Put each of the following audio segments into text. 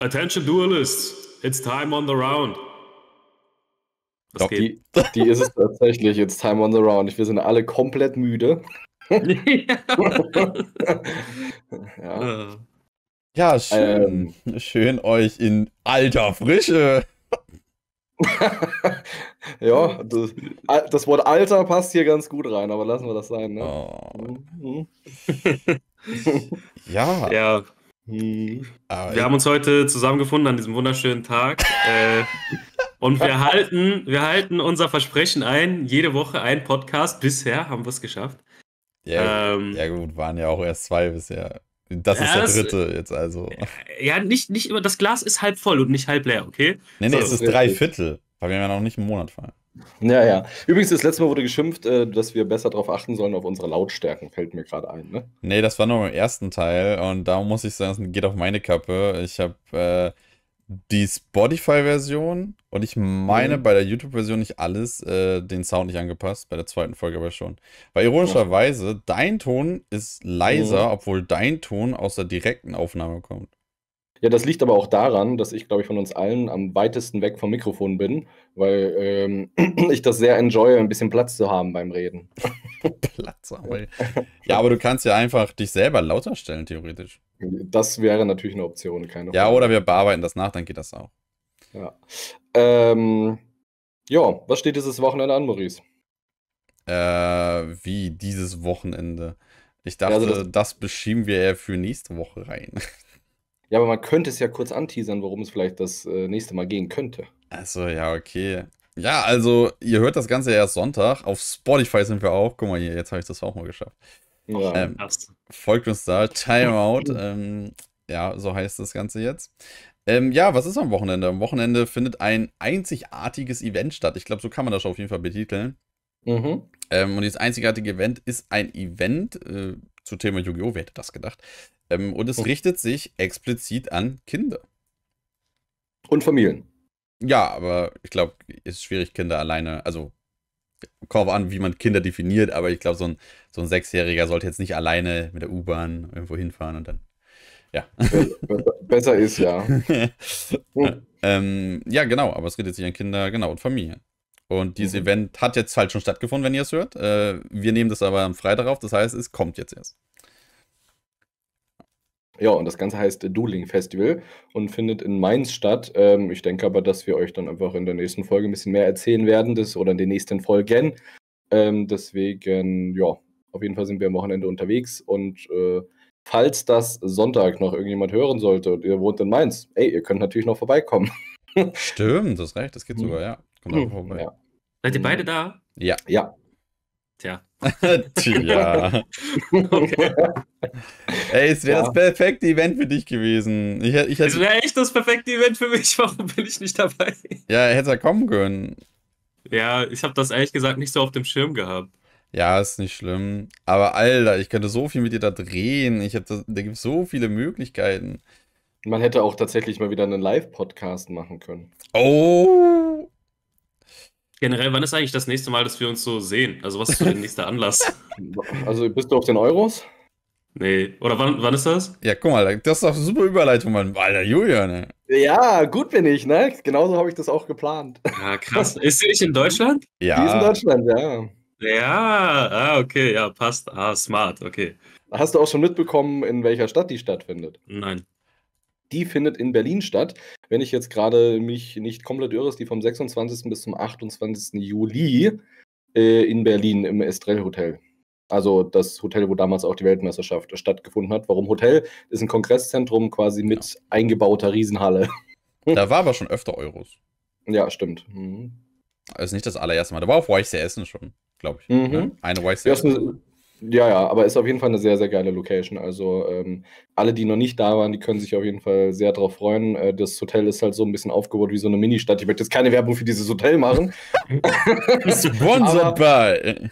Attention Duelists, it's time on the round. Das geht. Die, die ist es tatsächlich, it's time on the round. Wir sind alle komplett müde. ja. ja. schön. Ähm, schön euch in alter Frische. ja, das, das, Wort Alter passt hier ganz gut rein, aber lassen wir das sein. Ne? Oh. Mhm. ja. Ja. Wir haben uns heute zusammengefunden an diesem wunderschönen Tag. äh, und wir halten, wir halten unser Versprechen ein, jede Woche ein Podcast. Bisher haben wir es geschafft. Ja, ähm, ja, gut, waren ja auch erst zwei bisher. Das ja, ist der das, dritte jetzt also. Ja, nicht, nicht immer. Das Glas ist halb voll und nicht halb leer, okay? Nee, nee, so, es ist drei Viertel, weil wir ja noch nicht einen Monat fahren. Ja, ja. Übrigens, das letzte Mal wurde geschimpft, äh, dass wir besser darauf achten sollen, auf unsere Lautstärken, fällt mir gerade ein, ne? Nee, das war nur im ersten Teil und da muss ich sagen, es geht auf meine Kappe. Ich habe äh, die Spotify-Version und ich meine mhm. bei der YouTube-Version nicht alles, äh, den Sound nicht angepasst, bei der zweiten Folge aber schon. Weil ironischerweise, dein Ton ist leiser, mhm. obwohl dein Ton aus der direkten Aufnahme kommt. Ja, das liegt aber auch daran, dass ich, glaube ich, von uns allen am weitesten weg vom Mikrofon bin, weil ähm, ich das sehr enjoye, ein bisschen Platz zu haben beim Reden. Platz haben. Ja, aber du kannst ja einfach dich selber lauter stellen, theoretisch. Das wäre natürlich eine Option, keine Ja, oder wir bearbeiten das nach, dann geht das auch. Ja. Ähm, ja, was steht dieses Wochenende an, Maurice? Äh, wie dieses Wochenende? Ich dachte, ja, also das, das beschieben wir ja für nächste Woche rein. Ja, aber man könnte es ja kurz anteasern, worum es vielleicht das äh, nächste Mal gehen könnte. Also, ja, okay. Ja, also, ihr hört das Ganze erst Sonntag. Auf Spotify sind wir auch. Guck mal hier, jetzt habe ich das auch mal geschafft. Ja. Ähm, folgt uns da. Timeout. ähm, ja, so heißt das Ganze jetzt. Ähm, ja, was ist am Wochenende? Am Wochenende findet ein einzigartiges Event statt. Ich glaube, so kann man das auf jeden Fall betiteln. Mhm. Ähm, und dieses einzigartige Event ist ein Event, äh, zu Thema Yu-Gi-Oh! Wer hätte das gedacht? Ähm, und es okay. richtet sich explizit an Kinder. Und Familien. Ja, aber ich glaube, es ist schwierig, Kinder alleine, also kommt an, wie man Kinder definiert, aber ich glaube, so ein, so ein Sechsjähriger sollte jetzt nicht alleine mit der U-Bahn irgendwo hinfahren und dann. Ja. Besser ist, ja. Hm. ähm, ja, genau, aber es redet sich an Kinder, genau, und Familien. Und dieses mhm. Event hat jetzt halt schon stattgefunden, wenn ihr es hört. Äh, wir nehmen das aber am Freitag auf, das heißt, es kommt jetzt erst. Ja, und das Ganze heißt Dueling Festival und findet in Mainz statt. Ähm, ich denke aber, dass wir euch dann einfach in der nächsten Folge ein bisschen mehr erzählen werden, das, oder in den nächsten Folgen. Ähm, deswegen, ja, auf jeden Fall sind wir am Wochenende unterwegs und äh, falls das Sonntag noch irgendjemand hören sollte und ihr wohnt in Mainz, ey, ihr könnt natürlich noch vorbeikommen. Stimmt, das ist recht, das geht mhm. sogar, hm. ja. Genau, hm. vorbei. Ja. Seid ihr beide hm. da? Ja. Ja. Tja. Tja. okay. Ey, es wäre ja. das perfekte Event für dich gewesen. Ich, ich hätte... Es wäre echt das perfekte Event für mich. Warum bin ich nicht dabei? Ja, hätte er kommen können. Ja, ich habe das ehrlich gesagt nicht so auf dem Schirm gehabt. Ja, ist nicht schlimm. Aber Alter, ich könnte so viel mit dir da drehen. Ich hab da gibt es so viele Möglichkeiten. Man hätte auch tatsächlich mal wieder einen Live-Podcast machen können. Oh, Generell, wann ist eigentlich das nächste Mal, dass wir uns so sehen? Also, was ist für der nächste Anlass? Also, bist du auf den Euros? Nee. Oder wann, wann ist das? Ja, guck mal, das ist doch eine super Überleitung, mein Alter, Julian, ne? Ja, gut bin ich, ne? Genauso habe ich das auch geplant. Ja, ah, krass. Ist sie nicht in Deutschland? Ja. Die ist in Deutschland, ja. Ja, ah, okay, ja, passt. Ah, smart, okay. Hast du auch schon mitbekommen, in welcher Stadt die stattfindet? Nein die findet in Berlin statt. Wenn ich jetzt gerade mich nicht komplett irre, ist die vom 26. bis zum 28. Juli äh, in Berlin im Estrell Hotel. Also das Hotel, wo damals auch die Weltmeisterschaft stattgefunden hat. Warum Hotel? Ist ein Kongresszentrum quasi mit ja. eingebauter Riesenhalle. Da war aber schon öfter Euros. Ja, stimmt. Mhm. Also nicht das allererste Mal. Da war auf YCS schon, glaube ich. Mhm. Ne? Eine YCS. Ja, ja, ja, aber ist auf jeden Fall eine sehr, sehr geile Location. Also ähm, alle, die noch nicht da waren, die können sich auf jeden Fall sehr drauf freuen. Äh, das Hotel ist halt so ein bisschen aufgebaut wie so eine Mini-Stadt. Ich möchte jetzt keine Werbung für dieses Hotel machen. Bist du sponsored by?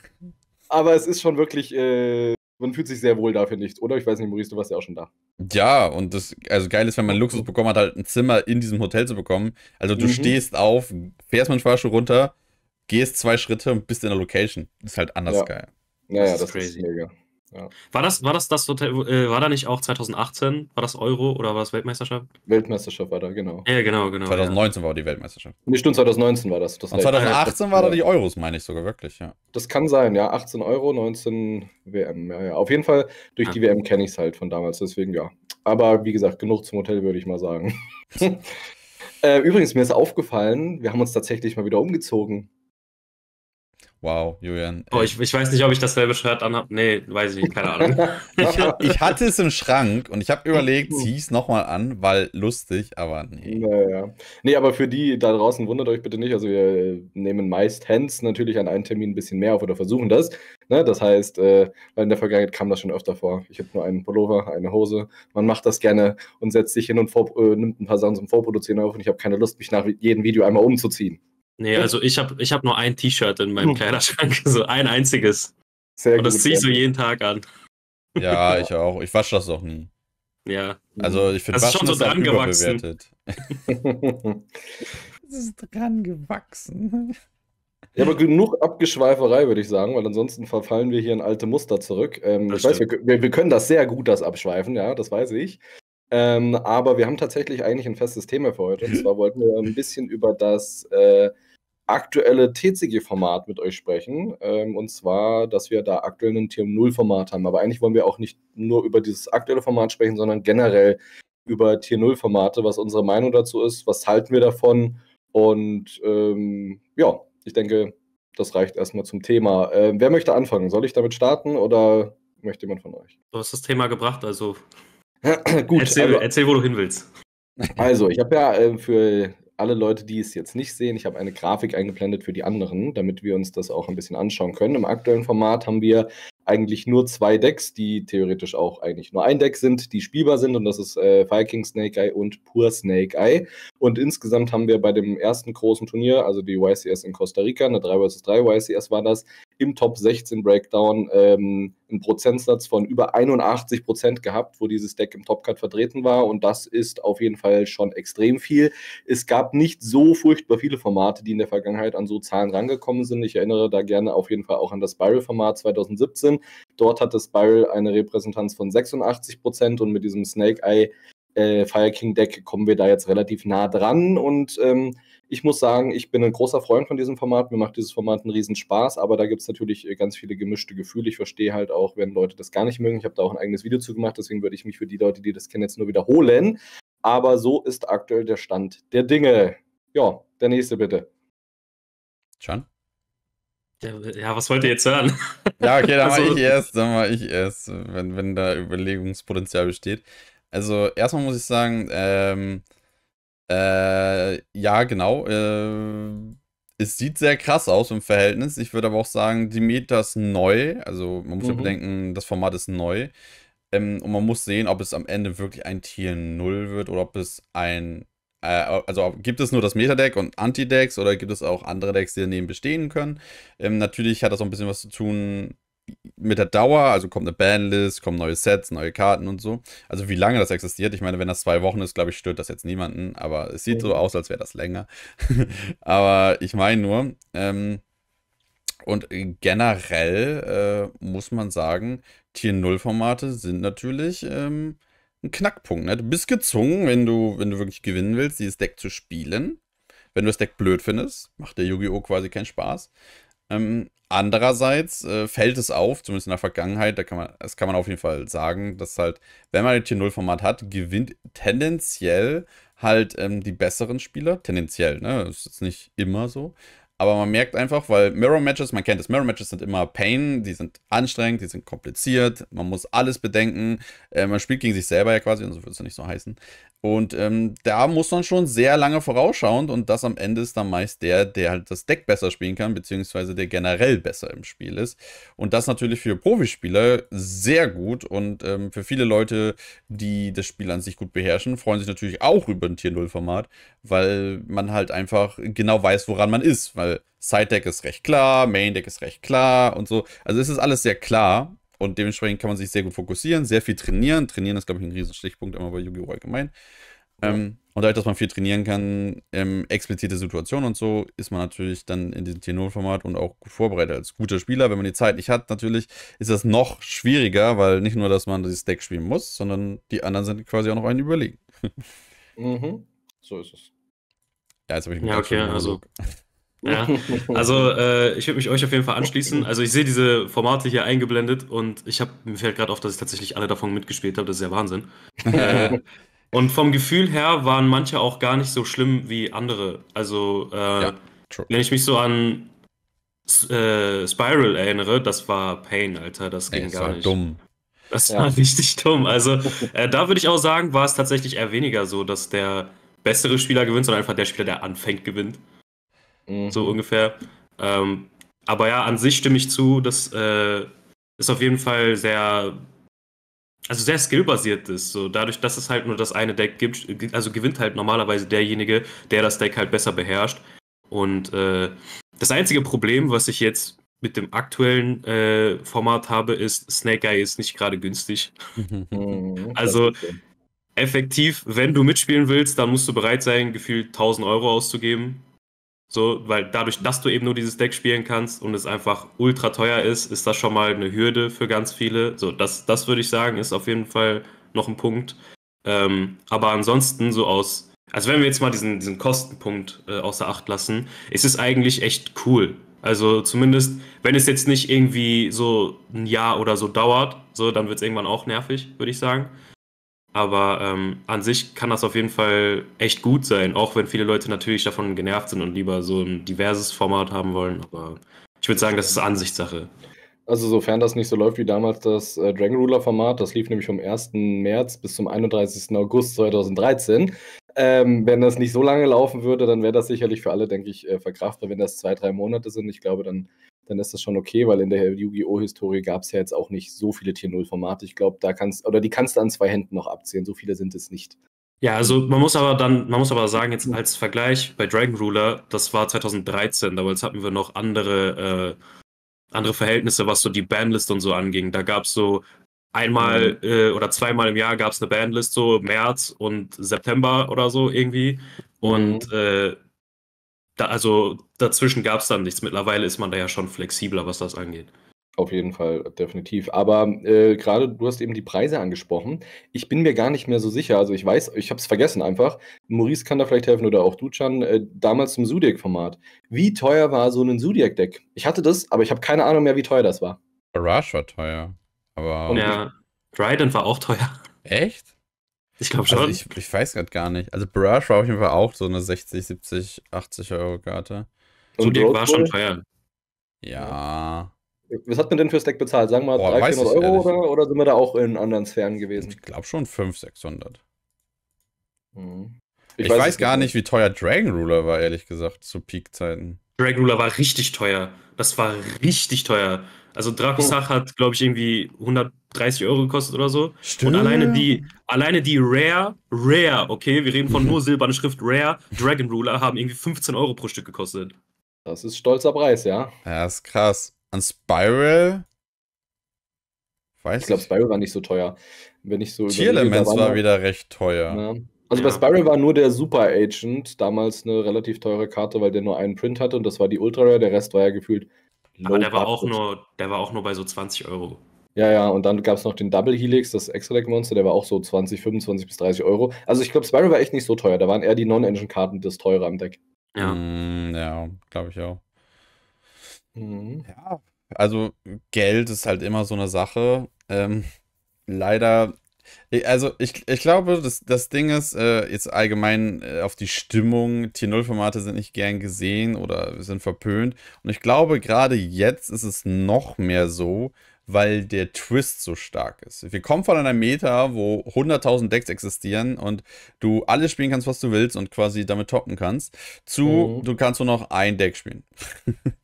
Aber es ist schon wirklich, äh, man fühlt sich sehr wohl da, finde ich. Oder ich weiß nicht, Maurice, du warst ja auch schon da. Ja, und das, also geil ist, wenn man Luxus bekommen hat, halt ein Zimmer in diesem Hotel zu bekommen. Also du mhm. stehst auf, fährst mit dem Fahrstuhl runter, gehst zwei Schritte und bist in der Location. Ist halt anders ja. geil. Ja, das ja, ist das crazy. ist mega. Ja. War das, war das, das äh, war da nicht auch 2018? War das Euro oder war das Weltmeisterschaft? Weltmeisterschaft war da, genau. Ja, genau, genau. 2019 ja. war die Weltmeisterschaft. Nee, stimmt, 2019 war das. das Und 2018 war da die Euros, meine ich sogar wirklich, ja. Das kann sein, ja. 18 Euro, 19 WM. Ja, ja. Auf jeden Fall, durch die WM kenne ich es halt von damals, deswegen ja. Aber wie gesagt, genug zum Hotel, würde ich mal sagen. Äh, übrigens, mir ist aufgefallen, wir haben uns tatsächlich mal wieder umgezogen. Wow, Julian. Oh, ich, ich, weiß nicht, ob ich dasselbe Shirt anhab. Nee, weiß ich nicht, keine Ahnung. ich, ich, hatte es im Schrank und ich habe überlegt, zieh es nochmal an, weil lustig, aber nee. Naja. Nee, aber für die da draußen wundert euch bitte nicht. Also wir nehmen meist Hands natürlich an einem Termin ein bisschen mehr auf oder versuchen das. Ne? Das heißt, äh, in der Vergangenheit kam das schon öfter vor. Ich habe nur einen Pullover, eine Hose. Man macht das gerne und setzt sich hin und vor, äh, nimmt ein paar Sachen zum Vorproduzieren auf und ich habe keine Lust, mich nach jedem Video einmal umzuziehen. Nee, also ich habe ich hab nur ein T-Shirt in meinem hm. Kleiderschrank, so ein einziges. Sehr und das ziehe ich so jeden Tag an. Ja, ich auch. Ich wasche das auch nie. Ja. Also ich finde, das ist schon so dran gewachsen. das ist halt dran gewachsen. Ja, aber genug Abgeschweiferei, würde ich sagen, weil ansonsten verfallen wir hier in alte Muster zurück. Ähm, ich stimmt. weiß, wir, wir, können das sehr gut, das Abschweifen, ja, das weiß ich. Ähm, aber wir haben tatsächlich eigentlich ein festes Thema für heute. Und zwar wollten wir ein bisschen über das äh, aktuelle TCG-Format mit euch sprechen. Ähm, und zwar, dass wir da aktuell ein tier 0 format haben. Aber eigentlich wollen wir auch nicht nur über dieses aktuelle Format sprechen, sondern generell über Tier 0 Formate, was unsere Meinung dazu ist, was halten wir davon und ähm, ja, ich denke, das reicht erstmal zum Thema. Äh, wer möchte anfangen? Soll ich damit starten oder möchte jemand von euch? Du hast das Thema gebracht, also Gut, erzähl, also, erzähl, wo du hin willst. Also, ich habe ja äh, für alle Leute, die es jetzt nicht sehen, ich habe eine Grafik eingeblendet für die anderen, damit wir uns das auch ein bisschen anschauen können. Im aktuellen Format haben wir eigentlich nur zwei Decks, die theoretisch auch eigentlich nur ein Deck sind, die spielbar sind und das ist äh, Viking Snake Eye und Pur Snake Eye. Und insgesamt haben wir bei dem ersten großen Turnier, also die YCS in Costa Rica, eine 3 vs 3 YCS war das, im Top 16 Breakdown ähm, einen Prozentsatz von über 81 Prozent gehabt, wo dieses Deck im Top Cut vertreten war. Und das ist auf jeden Fall schon extrem viel. Es gab nicht so furchtbar viele Formate, die in der Vergangenheit an so Zahlen rangekommen sind. Ich erinnere da gerne auf jeden Fall auch an das Spiral-Format 2017. Dort hatte Spiral eine Repräsentanz von 86 Prozent und mit diesem Snake Eye äh, Fire King Deck kommen wir da jetzt relativ nah dran und ähm, ich muss sagen, ich bin ein großer Freund von diesem Format. Mir macht dieses Format einen riesen Spaß, aber da gibt es natürlich äh, ganz viele gemischte Gefühle. Ich verstehe halt auch, wenn Leute das gar nicht mögen. Ich habe da auch ein eigenes Video zu gemacht, deswegen würde ich mich für die Leute, die das kennen, jetzt nur wiederholen. Aber so ist aktuell der Stand der Dinge. Ja, der nächste bitte. John? Ja, was wollt ihr jetzt hören? Ja, okay, dann also, mache ich erst, dann mache ich erst, wenn, wenn da Überlegungspotenzial besteht. Also erstmal muss ich sagen, ähm, äh, ja, genau. Äh, es sieht sehr krass aus im Verhältnis. Ich würde aber auch sagen, die Meta ist neu. Also man muss mhm. ja bedenken, das Format ist neu. Ähm, und man muss sehen, ob es am Ende wirklich ein Tier 0 wird oder ob es ein äh, also gibt es nur das Meta-Deck und Anti-Decks oder gibt es auch andere Decks, die daneben bestehen können? Ähm, natürlich hat das auch ein bisschen was zu tun mit der Dauer, also kommt eine Banlist, kommen neue Sets, neue Karten und so. Also wie lange das existiert, ich meine, wenn das zwei Wochen ist, glaube ich, stört das jetzt niemanden, aber es sieht so aus, als wäre das länger. aber ich meine nur, ähm, und generell äh, muss man sagen, Tier-0-Formate sind natürlich ähm, ein Knackpunkt. Ne? Du bist gezwungen, wenn du, wenn du wirklich gewinnen willst, dieses Deck zu spielen. Wenn du das Deck blöd findest, macht der Yu-Gi-Oh! quasi keinen Spaß. Ähm, andererseits äh, fällt es auf, zumindest in der Vergangenheit, da kann man, das kann man auf jeden Fall sagen, dass halt, wenn man ein Tier 0 Format hat, gewinnt tendenziell halt ähm, die besseren Spieler. Tendenziell, ne? Das ist jetzt nicht immer so. Aber man merkt einfach, weil Mirror-Matches, man kennt es, Mirror-Matches sind immer Pain, die sind anstrengend, die sind kompliziert, man muss alles bedenken. Äh, man spielt gegen sich selber ja quasi, und so würde es ja nicht so heißen. Und ähm, da muss man schon sehr lange vorausschauend und das am Ende ist dann meist der, der halt das Deck besser spielen kann, beziehungsweise der generell besser im Spiel ist. Und das natürlich für Profispieler sehr gut und ähm, für viele Leute, die das Spiel an sich gut beherrschen, freuen sich natürlich auch über ein Tier 0 Format, weil man halt einfach genau weiß, woran man ist, weil Side Deck ist recht klar, Main Deck ist recht klar und so. Also es ist alles sehr klar und dementsprechend kann man sich sehr gut fokussieren, sehr viel trainieren. Trainieren ist, glaube ich, ein Riesenstichpunkt immer bei Yu-Gi-Oh! allgemein. Ähm, und dadurch, dass man viel trainieren kann, ähm, explizite Situationen und so, ist man natürlich dann in diesem T0-Format und auch gut vorbereitet als guter Spieler. Wenn man die Zeit nicht hat, natürlich ist das noch schwieriger, weil nicht nur, dass man dieses Deck spielen muss, sondern die anderen sind quasi auch noch einen überlegen. mhm. So ist es. Ja, jetzt habe ich mir Ja, okay, also. Ja, also äh, ich würde mich euch auf jeden Fall anschließen. Also ich sehe diese Formate hier eingeblendet und ich habe mir fällt gerade auf, dass ich tatsächlich alle davon mitgespielt habe. Das ist ja Wahnsinn. äh, und vom Gefühl her waren manche auch gar nicht so schlimm wie andere. Also äh, ja, wenn ich mich so an äh, Spiral erinnere, das war Pain, Alter. Das ging Ey, das gar war nicht. Dumm. Das ja. war richtig dumm. Also äh, da würde ich auch sagen, war es tatsächlich eher weniger so, dass der bessere Spieler gewinnt, sondern einfach der Spieler, der anfängt, gewinnt. So mhm. ungefähr. Ähm, aber ja, an sich stimme ich zu, dass äh, ist auf jeden Fall sehr, also sehr skillbasiert ist. So dadurch, dass es halt nur das eine Deck gibt, also gewinnt halt normalerweise derjenige, der das Deck halt besser beherrscht. Und äh, das einzige Problem, was ich jetzt mit dem aktuellen äh, Format habe, ist, Snake Eye ist nicht gerade günstig. Mhm, also effektiv, wenn du mitspielen willst, dann musst du bereit sein, gefühlt 1000 Euro auszugeben. So, weil dadurch, dass du eben nur dieses Deck spielen kannst und es einfach ultra teuer ist, ist das schon mal eine Hürde für ganz viele. So, das, das würde ich sagen, ist auf jeden Fall noch ein Punkt. Ähm, aber ansonsten, so aus, also wenn wir jetzt mal diesen, diesen Kostenpunkt äh, außer Acht lassen, ist es eigentlich echt cool. Also zumindest, wenn es jetzt nicht irgendwie so ein Jahr oder so dauert, so, dann wird es irgendwann auch nervig, würde ich sagen. Aber ähm, an sich kann das auf jeden Fall echt gut sein, auch wenn viele Leute natürlich davon genervt sind und lieber so ein diverses Format haben wollen. Aber ich würde sagen, das ist Ansichtssache. Also sofern das nicht so läuft wie damals das äh, Dragon Ruler Format, das lief nämlich vom 1. März bis zum 31. August 2013. Ähm, wenn das nicht so lange laufen würde, dann wäre das sicherlich für alle, denke ich, äh, verkraftbar. Wenn das zwei, drei Monate sind, ich glaube, dann dann ist das schon okay, weil in der Yu-Gi-Oh!-Historie gab es ja jetzt auch nicht so viele Tier 0-Formate. Ich glaube, da kannst oder die kannst du an zwei Händen noch abzählen, so viele sind es nicht. Ja, also man muss aber dann, man muss aber sagen, jetzt als Vergleich bei Dragon Ruler, das war 2013, damals hatten wir noch andere, äh, andere Verhältnisse, was so die Bandlist und so anging. Da gab es so einmal mhm. äh, oder zweimal im Jahr gab es eine Bandlist, so März und September oder so irgendwie. Und mhm. äh, da, also dazwischen gab es dann nichts. Mittlerweile ist man da ja schon flexibler, was das angeht. Auf jeden Fall, definitiv. Aber äh, gerade du hast eben die Preise angesprochen. Ich bin mir gar nicht mehr so sicher. Also ich weiß, ich habe es vergessen einfach. Maurice kann da vielleicht helfen oder auch Duchan. Äh, damals zum zudiac format Wie teuer war so ein zudiac deck Ich hatte das, aber ich habe keine Ahnung mehr, wie teuer das war. Barrage war teuer. Aber. Ja, Dryden war auch teuer. Echt? Ich glaube also schon. Also ich, ich weiß gerade gar nicht. Also Brush war auf jeden Fall auch so eine 60, 70, 80 Euro Karte. Und Dirk war schon teuer. Ja. Was hat man denn fürs Stack bezahlt? Sagen wir mal 300 Euro oder, oder, sind wir da auch in anderen Sphären gewesen? Ich glaube schon 500, 600. Hm. Ich, ich, weiß, weiß gar nicht, wie teuer Dragon Ruler war, ehrlich gesagt, zu Peak-Zeiten. Dragon Ruler war richtig teuer. Das war richtig teuer. Also Dracosach oh. hat, glaube ich, irgendwie 130 Euro gekostet oder so. Stimmt. Und alleine die, alleine die Rare, Rare, okay, wir reden von mhm. nur silberne Schrift Rare, Dragon Ruler haben irgendwie 15 Euro pro Stück gekostet. Das ist stolzer Preis, ja. Ja, ist krass. An Spiral? Weiß ich glaube, Spiral war nicht so teuer. Wenn ich so Tier Elements war, war wieder recht teuer. Ja. Also ja. bei Spiral war nur der Super Agent damals eine relativ teure Karte, weil der nur einen Print hatte und das war die Ultra Rare. Der Rest war ja gefühlt aber der war, auch nur, der war auch nur bei so 20 Euro. Ja, ja, und dann gab es noch den Double Helix, das extra deck monster der war auch so 20, 25 bis 30 Euro. Also ich glaube, Spyro war echt nicht so teuer. Da waren eher die Non-Engine-Karten das teure am Deck. Ja, mm, ja glaube ich auch. Mhm. Ja, also Geld ist halt immer so eine Sache. Ähm, leider äh, also ich, ich glaube, das, das Ding ist, äh, jetzt allgemein äh, auf die Stimmung, Tier-0-Formate sind nicht gern gesehen oder sind verpönt. Und ich glaube, gerade jetzt ist es noch mehr so, weil der Twist so stark ist. Wir kommen von einer Meta, wo 100.000 Decks existieren und du alles spielen kannst, was du willst und quasi damit toppen kannst, zu, oh. du kannst nur noch ein Deck spielen.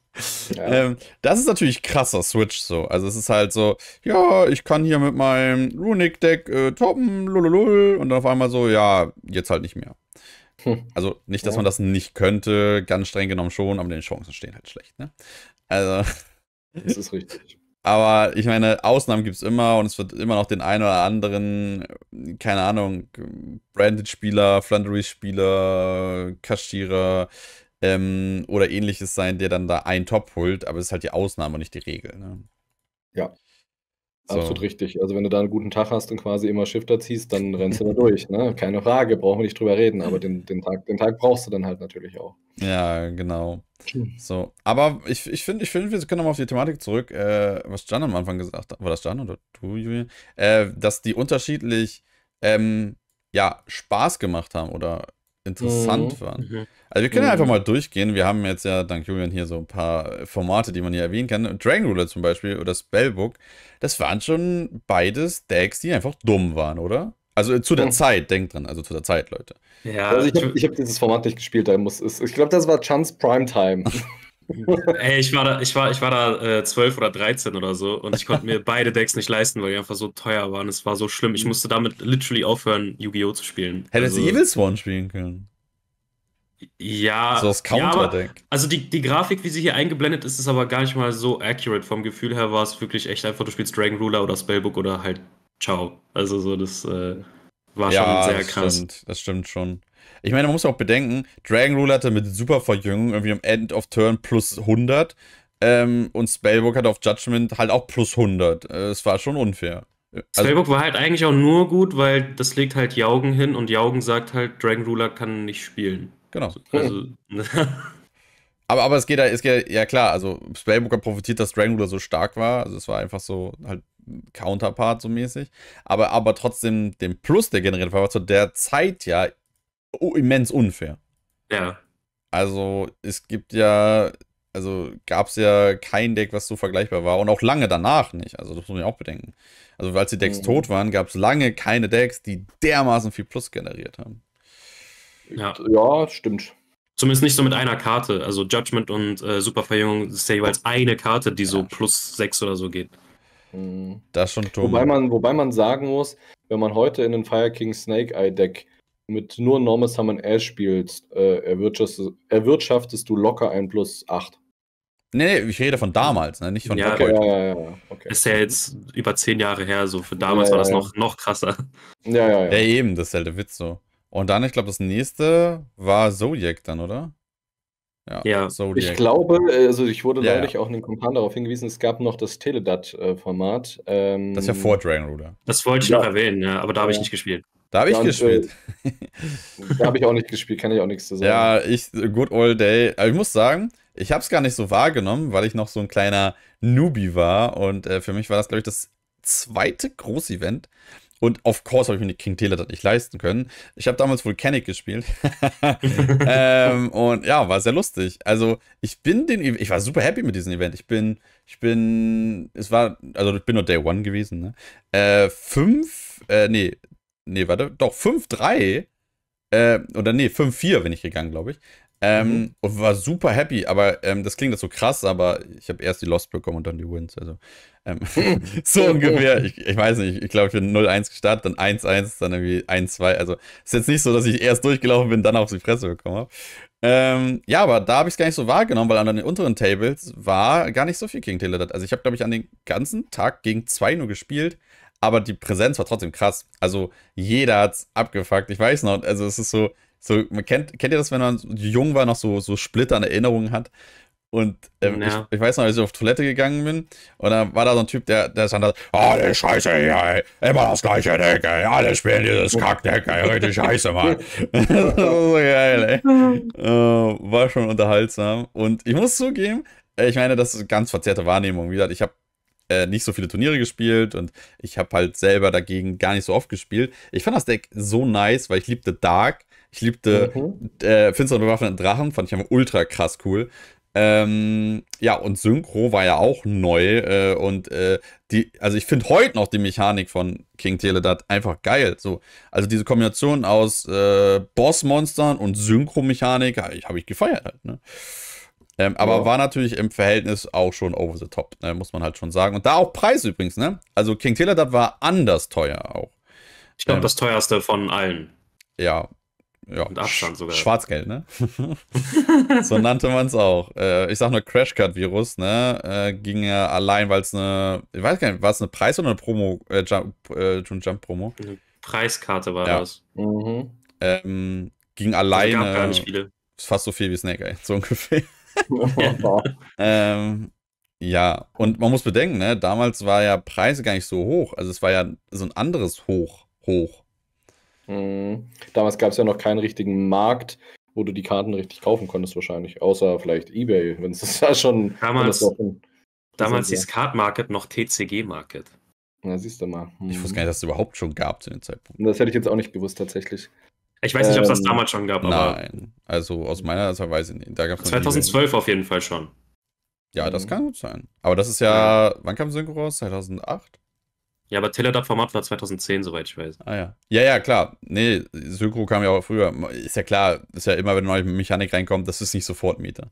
Ähm, das ist natürlich krasser Switch so. Also es ist halt so, ja, ich kann hier mit meinem Runic Deck äh, toppen, lululul, und dann auf einmal so, ja, jetzt halt nicht mehr. Hm. Also nicht, dass ja. man das nicht könnte, ganz streng genommen schon, aber die Chancen stehen halt schlecht, ne? Also. Das ist richtig. Aber ich meine, Ausnahmen gibt es immer und es wird immer noch den einen oder anderen, keine Ahnung, Branded-Spieler, Flandery-Spieler, Kaschierer, ähm, oder ähnliches sein, der dann da einen Top holt, aber es ist halt die Ausnahme und nicht die Regel. Ne? Ja. So. Absolut richtig. Also wenn du da einen guten Tag hast und quasi immer Shifter ziehst, dann rennst du da durch. Ne? Keine Frage, brauchen wir nicht drüber reden, aber den, den, Tag, den Tag brauchst du dann halt natürlich auch. Ja, genau. Hm. So. Aber ich, ich finde, ich find, wir können nochmal auf die Thematik zurück, äh, was Jan am Anfang gesagt hat, war das Jan oder du, Julian? Äh, dass die unterschiedlich ähm, ja, Spaß gemacht haben oder interessant mhm. waren. Mhm. Also wir können mhm. einfach mal durchgehen. Wir haben jetzt ja dank Julian hier so ein paar Formate, die man hier erwähnen kann. Dragon Ruler zum Beispiel oder Spellbook, das waren schon beides Decks, die einfach dumm waren, oder? Also zu der mhm. Zeit, denkt dran, also zu der Zeit, Leute. Ja. Also ich habe dieses Format nicht gespielt, da muss ich glaube, das war Chance Primetime. Ey, ich war da, ich war, ich war da äh, 12 oder 13 oder so und ich konnte mir beide Decks nicht leisten, weil die einfach so teuer waren. Es war so schlimm. Ich mhm. musste damit literally aufhören, Yu-Gi-Oh! zu spielen. Hättest also, du Evil Swan spielen können. Ja, so also als Counter, ja also die, die Grafik, wie sie hier eingeblendet ist, ist aber gar nicht mal so accurate. Vom Gefühl her war es wirklich echt einfach, du spielst Dragon Ruler oder Spellbook oder halt Ciao. Also so, das äh, war ja, schon sehr das krass. Stimmt, das stimmt schon. Ich meine, man muss auch bedenken, Dragon Ruler hatte mit Superverjüngung irgendwie am End of Turn plus 100 ähm, und Spellbook hat auf Judgment halt auch plus 100. Äh, es war schon unfair. Also, Spellbook war halt eigentlich auch nur gut, weil das legt halt Jaugen hin und Jaugen sagt halt, Dragon Ruler kann nicht spielen. Genau. Also, aber, aber es geht ja, es geht ja, klar, also Spellbooker profitiert, dass Strangler so stark war. Also es war einfach so halt Counterpart so mäßig. Aber, aber trotzdem, den Plus, der generiert war, war zu der Zeit ja immens unfair. Ja. Also es gibt ja, also gab es ja kein Deck, was so vergleichbar war. Und auch lange danach nicht. Also das muss man ja auch bedenken. Also als die Decks mhm. tot waren, gab es lange keine Decks, die dermaßen viel Plus generiert haben. Ja, ja stimmt. Zumindest nicht so mit einer Karte. Also Judgment und äh, Superverjüngung ist ja jeweils eine Karte, die so plus 6 oder so geht. Mhm. Das ist schon dumm. Wobei man, wobei man sagen muss, wenn man heute in den Fire King Snake Eye Deck mit nur Normal Summon Ash spielt, äh, erwirtschaftest, erwirtschaftest, du locker ein plus 8. Nee, nee, ich rede von damals, ne? nicht von ja, okay, ja, ja, ja, okay. Ist ja jetzt über zehn Jahre her, so für damals ja, war das Noch, noch krasser. Ja, ja, ja. Ja, eben, das ist halt der Witz so. Und dann, ich glaube, das nächste war Zodiac dann, oder? Ja, ja. Zodiac. ich glaube, also ich wurde ja, neulich ja. auch in den Kommentaren darauf hingewiesen, es gab noch das Teledat-Format. Äh, ähm, das ist ja vor Dragon Ruder. Das wollte ich noch erwähnen, ja, aber da habe ich nicht gespielt. Da habe ich und, gespielt. Äh, da habe ich auch nicht gespielt, kann ich auch nichts zu sagen. Ja, ich, good old day. Aber ich muss sagen, ich habe es gar nicht so wahrgenommen, weil ich noch so ein kleiner Newbie war und äh, für mich war das, glaube ich, das zweite Groß-Event, und of course habe ich mir die King Taylor das nicht leisten können. Ich habe damals Volcanic gespielt. ähm, und ja, war sehr lustig. Also ich bin den, e- ich war super happy mit diesem Event. Ich bin, ich bin, es war, also ich bin nur Day One gewesen. Ne? Äh, fünf, äh, nee, nee, warte, doch, fünf drei äh, oder nee, fünf vier bin ich gegangen, glaube ich. Ähm, mhm. Und war super happy, aber ähm, das klingt jetzt so krass, aber ich habe erst die Lost bekommen und dann die Wins. Also ähm, so ungefähr. Ich, ich, weiß nicht, ich glaube, ich bin 0-1 gestartet, dann 1-1, dann irgendwie 1-2. Also ist jetzt nicht so, dass ich erst durchgelaufen bin, dann auf die Fresse bekommen habe. Ähm, ja, aber da habe ich es gar nicht so wahrgenommen, weil an den unteren Tables war gar nicht so viel King Teledat. Also ich habe, glaube ich, an den ganzen Tag gegen 2 nur gespielt, aber die Präsenz war trotzdem krass. Also jeder hat's abgefuckt. Ich weiß noch, also es ist so, so man kennt, kennt ihr das, wenn man jung war, noch so, so Splitter an Erinnerungen hat? Und ähm, ja. ich, ich, weiß noch, als ich auf Toilette gegangen bin, und dann war da so ein Typ, der, der stand da, ah, oh, die Scheiße hier, ey. immer das gleiche Deck, ey. alle spielen dieses Kackdeck, ey, richtig scheiße, Mann. so geil, ey. Äh, war schon unterhaltsam. Und ich muss zugeben, äh, ich meine, das ist eine ganz verzerrte Wahrnehmung. Wie gesagt, ich habe äh, nicht so viele Turniere gespielt und ich habe halt selber dagegen gar nicht so oft gespielt. Ich fand das Deck so nice, weil ich liebte Dark. Ich liebte mhm. äh, Finster und bewaffneten Drachen, fand ich einfach ultra krass cool. Ähm, ja, und Synchro war ja auch neu. Äh, und äh, die, also ich finde heute noch die Mechanik von King Teledat einfach geil. So, also diese Kombination aus äh, Bossmonstern und Synchro-Mechanik habe ich gefeiert halt, ne? ähm, aber ja. war natürlich im Verhältnis auch schon over the top, ne? muss man halt schon sagen. Und da auch Preis übrigens, ne? Also King Teledat war anders teuer auch. Ich glaube, ähm, das teuerste von allen. Ja, ja, mit Abstand sogar. Schwarzgeld, ne? so nannte man es auch. Äh, ich sag nur Crashcard-Virus, ne? Äh, ging ja allein, weil es eine, ich weiß gar nicht, war es eine Preis- oder eine Promo, äh, Jump, äh, Jump-Promo? Eine Preiskarte war ja. das. Mhm. Ähm, ging alleine. Also gab gar nicht Fast so viel wie Snake, ey, so ungefähr. ähm, ja, und man muss bedenken, ne, damals war ja Preise gar nicht so hoch. Also es war ja so ein anderes Hoch, Hoch. Mhm. Damals gab es ja noch keinen richtigen Markt, wo du die Karten richtig kaufen konntest, wahrscheinlich. Außer vielleicht Ebay, wenn es da schon. Damals, damals hieß Card Market noch TCG Market. Na, siehst du mal. Hm. Ich wusste hm. gar nicht, dass es überhaupt schon gab zu dem Zeitpunkt. Das hätte ich jetzt auch nicht gewusst, tatsächlich. Ich weiß nicht, ob es das ähm, damals schon gab, aber. Nein, also aus meiner Weise nicht. Da 2012 auf jeden Fall schon. Ja, das mhm. kann gut sein. Aber das ist ja, wann kam Synchro raus? 2008? Ja, aber Teledub-Format war 2010, soweit ich weiß. Ah ja. Ja, ja, klar. Nee, Synchro kam ja auch früher. Ist ja klar, ist ja immer, wenn neue Mechanik reinkommt, das ist nicht sofort Meter.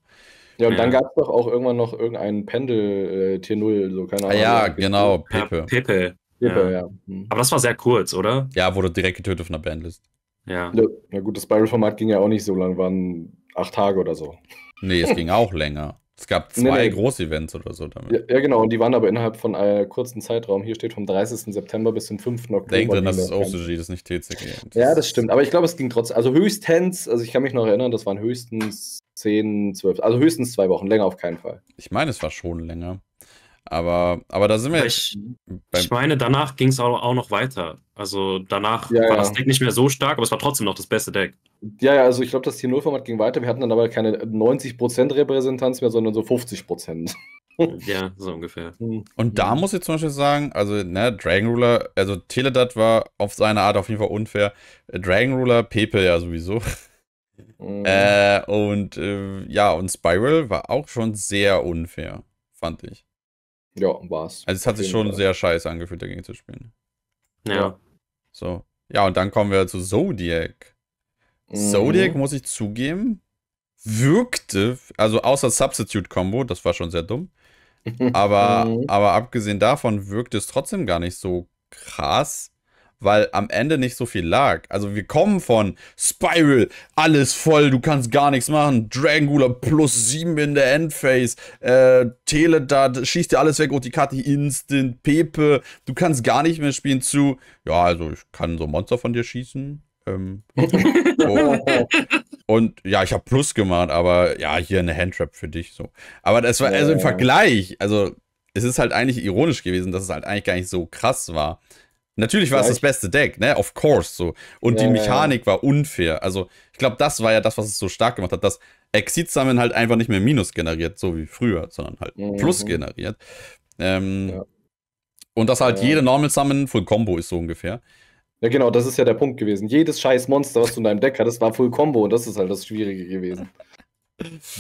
Ja, und ja. dann gab es doch auch irgendwann noch irgendeinen Pendel äh, T0, so keine Ahnung. Ah, ja, genau, Pepe. Pepe. Pepe, ja. ja. Hm. Aber das war sehr kurz, oder? Ja, wurde direkt getötet von der Bandlist. Ja. ja. gut, das Spiral-Format ging ja auch nicht so lang, waren acht Tage oder so. Nee, es ging auch länger. Es gab zwei nee, nee. Großevents oder so damit. Ja, ja, genau, und die waren aber innerhalb von einem kurzen Zeitraum. Hier steht vom 30. September bis zum 5. Oktober. Denkt dran, das ist OCG, das ist nicht TCG. Das ja, das stimmt. Aber ich glaube, es ging trotzdem. Also höchstens, also ich kann mich noch erinnern, das waren höchstens 10, 12, also höchstens zwei Wochen, länger auf keinen Fall. Ich meine, es war schon länger. Aber, aber da sind wir ich, jetzt. Ich meine, danach ging es auch, auch noch weiter. Also danach ja, war ja. das Deck nicht mehr so stark, aber es war trotzdem noch das beste Deck. Ja, ja, also ich glaube, das Tier 0 format ging weiter. Wir hatten dann aber keine 90% Repräsentanz mehr, sondern so 50%. ja, so ungefähr. Hm. Und da muss ich zum Beispiel sagen, also ne, Dragon Ruler, also Teledat war auf seine Art auf jeden Fall unfair. Dragon Ruler, Pepe ja sowieso. Mhm. Äh, und äh, ja, und Spiral war auch schon sehr unfair, fand ich. Ja, war's. Also es hat sich schon sehr scheiße angefühlt, dagegen zu spielen. Ja. So. Ja, und dann kommen wir zu Zodiac. Mhm. Zodiac, muss ich zugeben, wirkte, also außer Substitute-Combo, das war schon sehr dumm. Aber, mhm. aber abgesehen davon wirkte es trotzdem gar nicht so krass weil am Ende nicht so viel lag. Also wir kommen von Spiral, alles voll, du kannst gar nichts machen. Drangula plus 7 in der Endphase. Äh, Tele, da schießt dir alles weg. Oh, die Otikati Instant, Pepe. Du kannst gar nicht mehr spielen zu. Ja, also ich kann so Monster von dir schießen. Ähm, oh, oh, oh. Und ja, ich habe Plus gemacht, aber ja, hier eine Handtrap für dich. so. Aber das war also im Vergleich, also es ist halt eigentlich ironisch gewesen, dass es halt eigentlich gar nicht so krass war. Natürlich war es das beste Deck, ne? Of course, so. Und ja, die Mechanik ja. war unfair. Also, ich glaube, das war ja das, was es so stark gemacht hat, dass Exit Summon halt einfach nicht mehr Minus generiert, so wie früher, sondern halt mhm. Plus generiert. Ähm, ja. Und dass halt jede Normal Summon Full Combo ist, so ungefähr. Ja, genau, das ist ja der Punkt gewesen. Jedes scheiß Monster, was du in deinem Deck hattest, war Full Combo und das ist halt das Schwierige gewesen.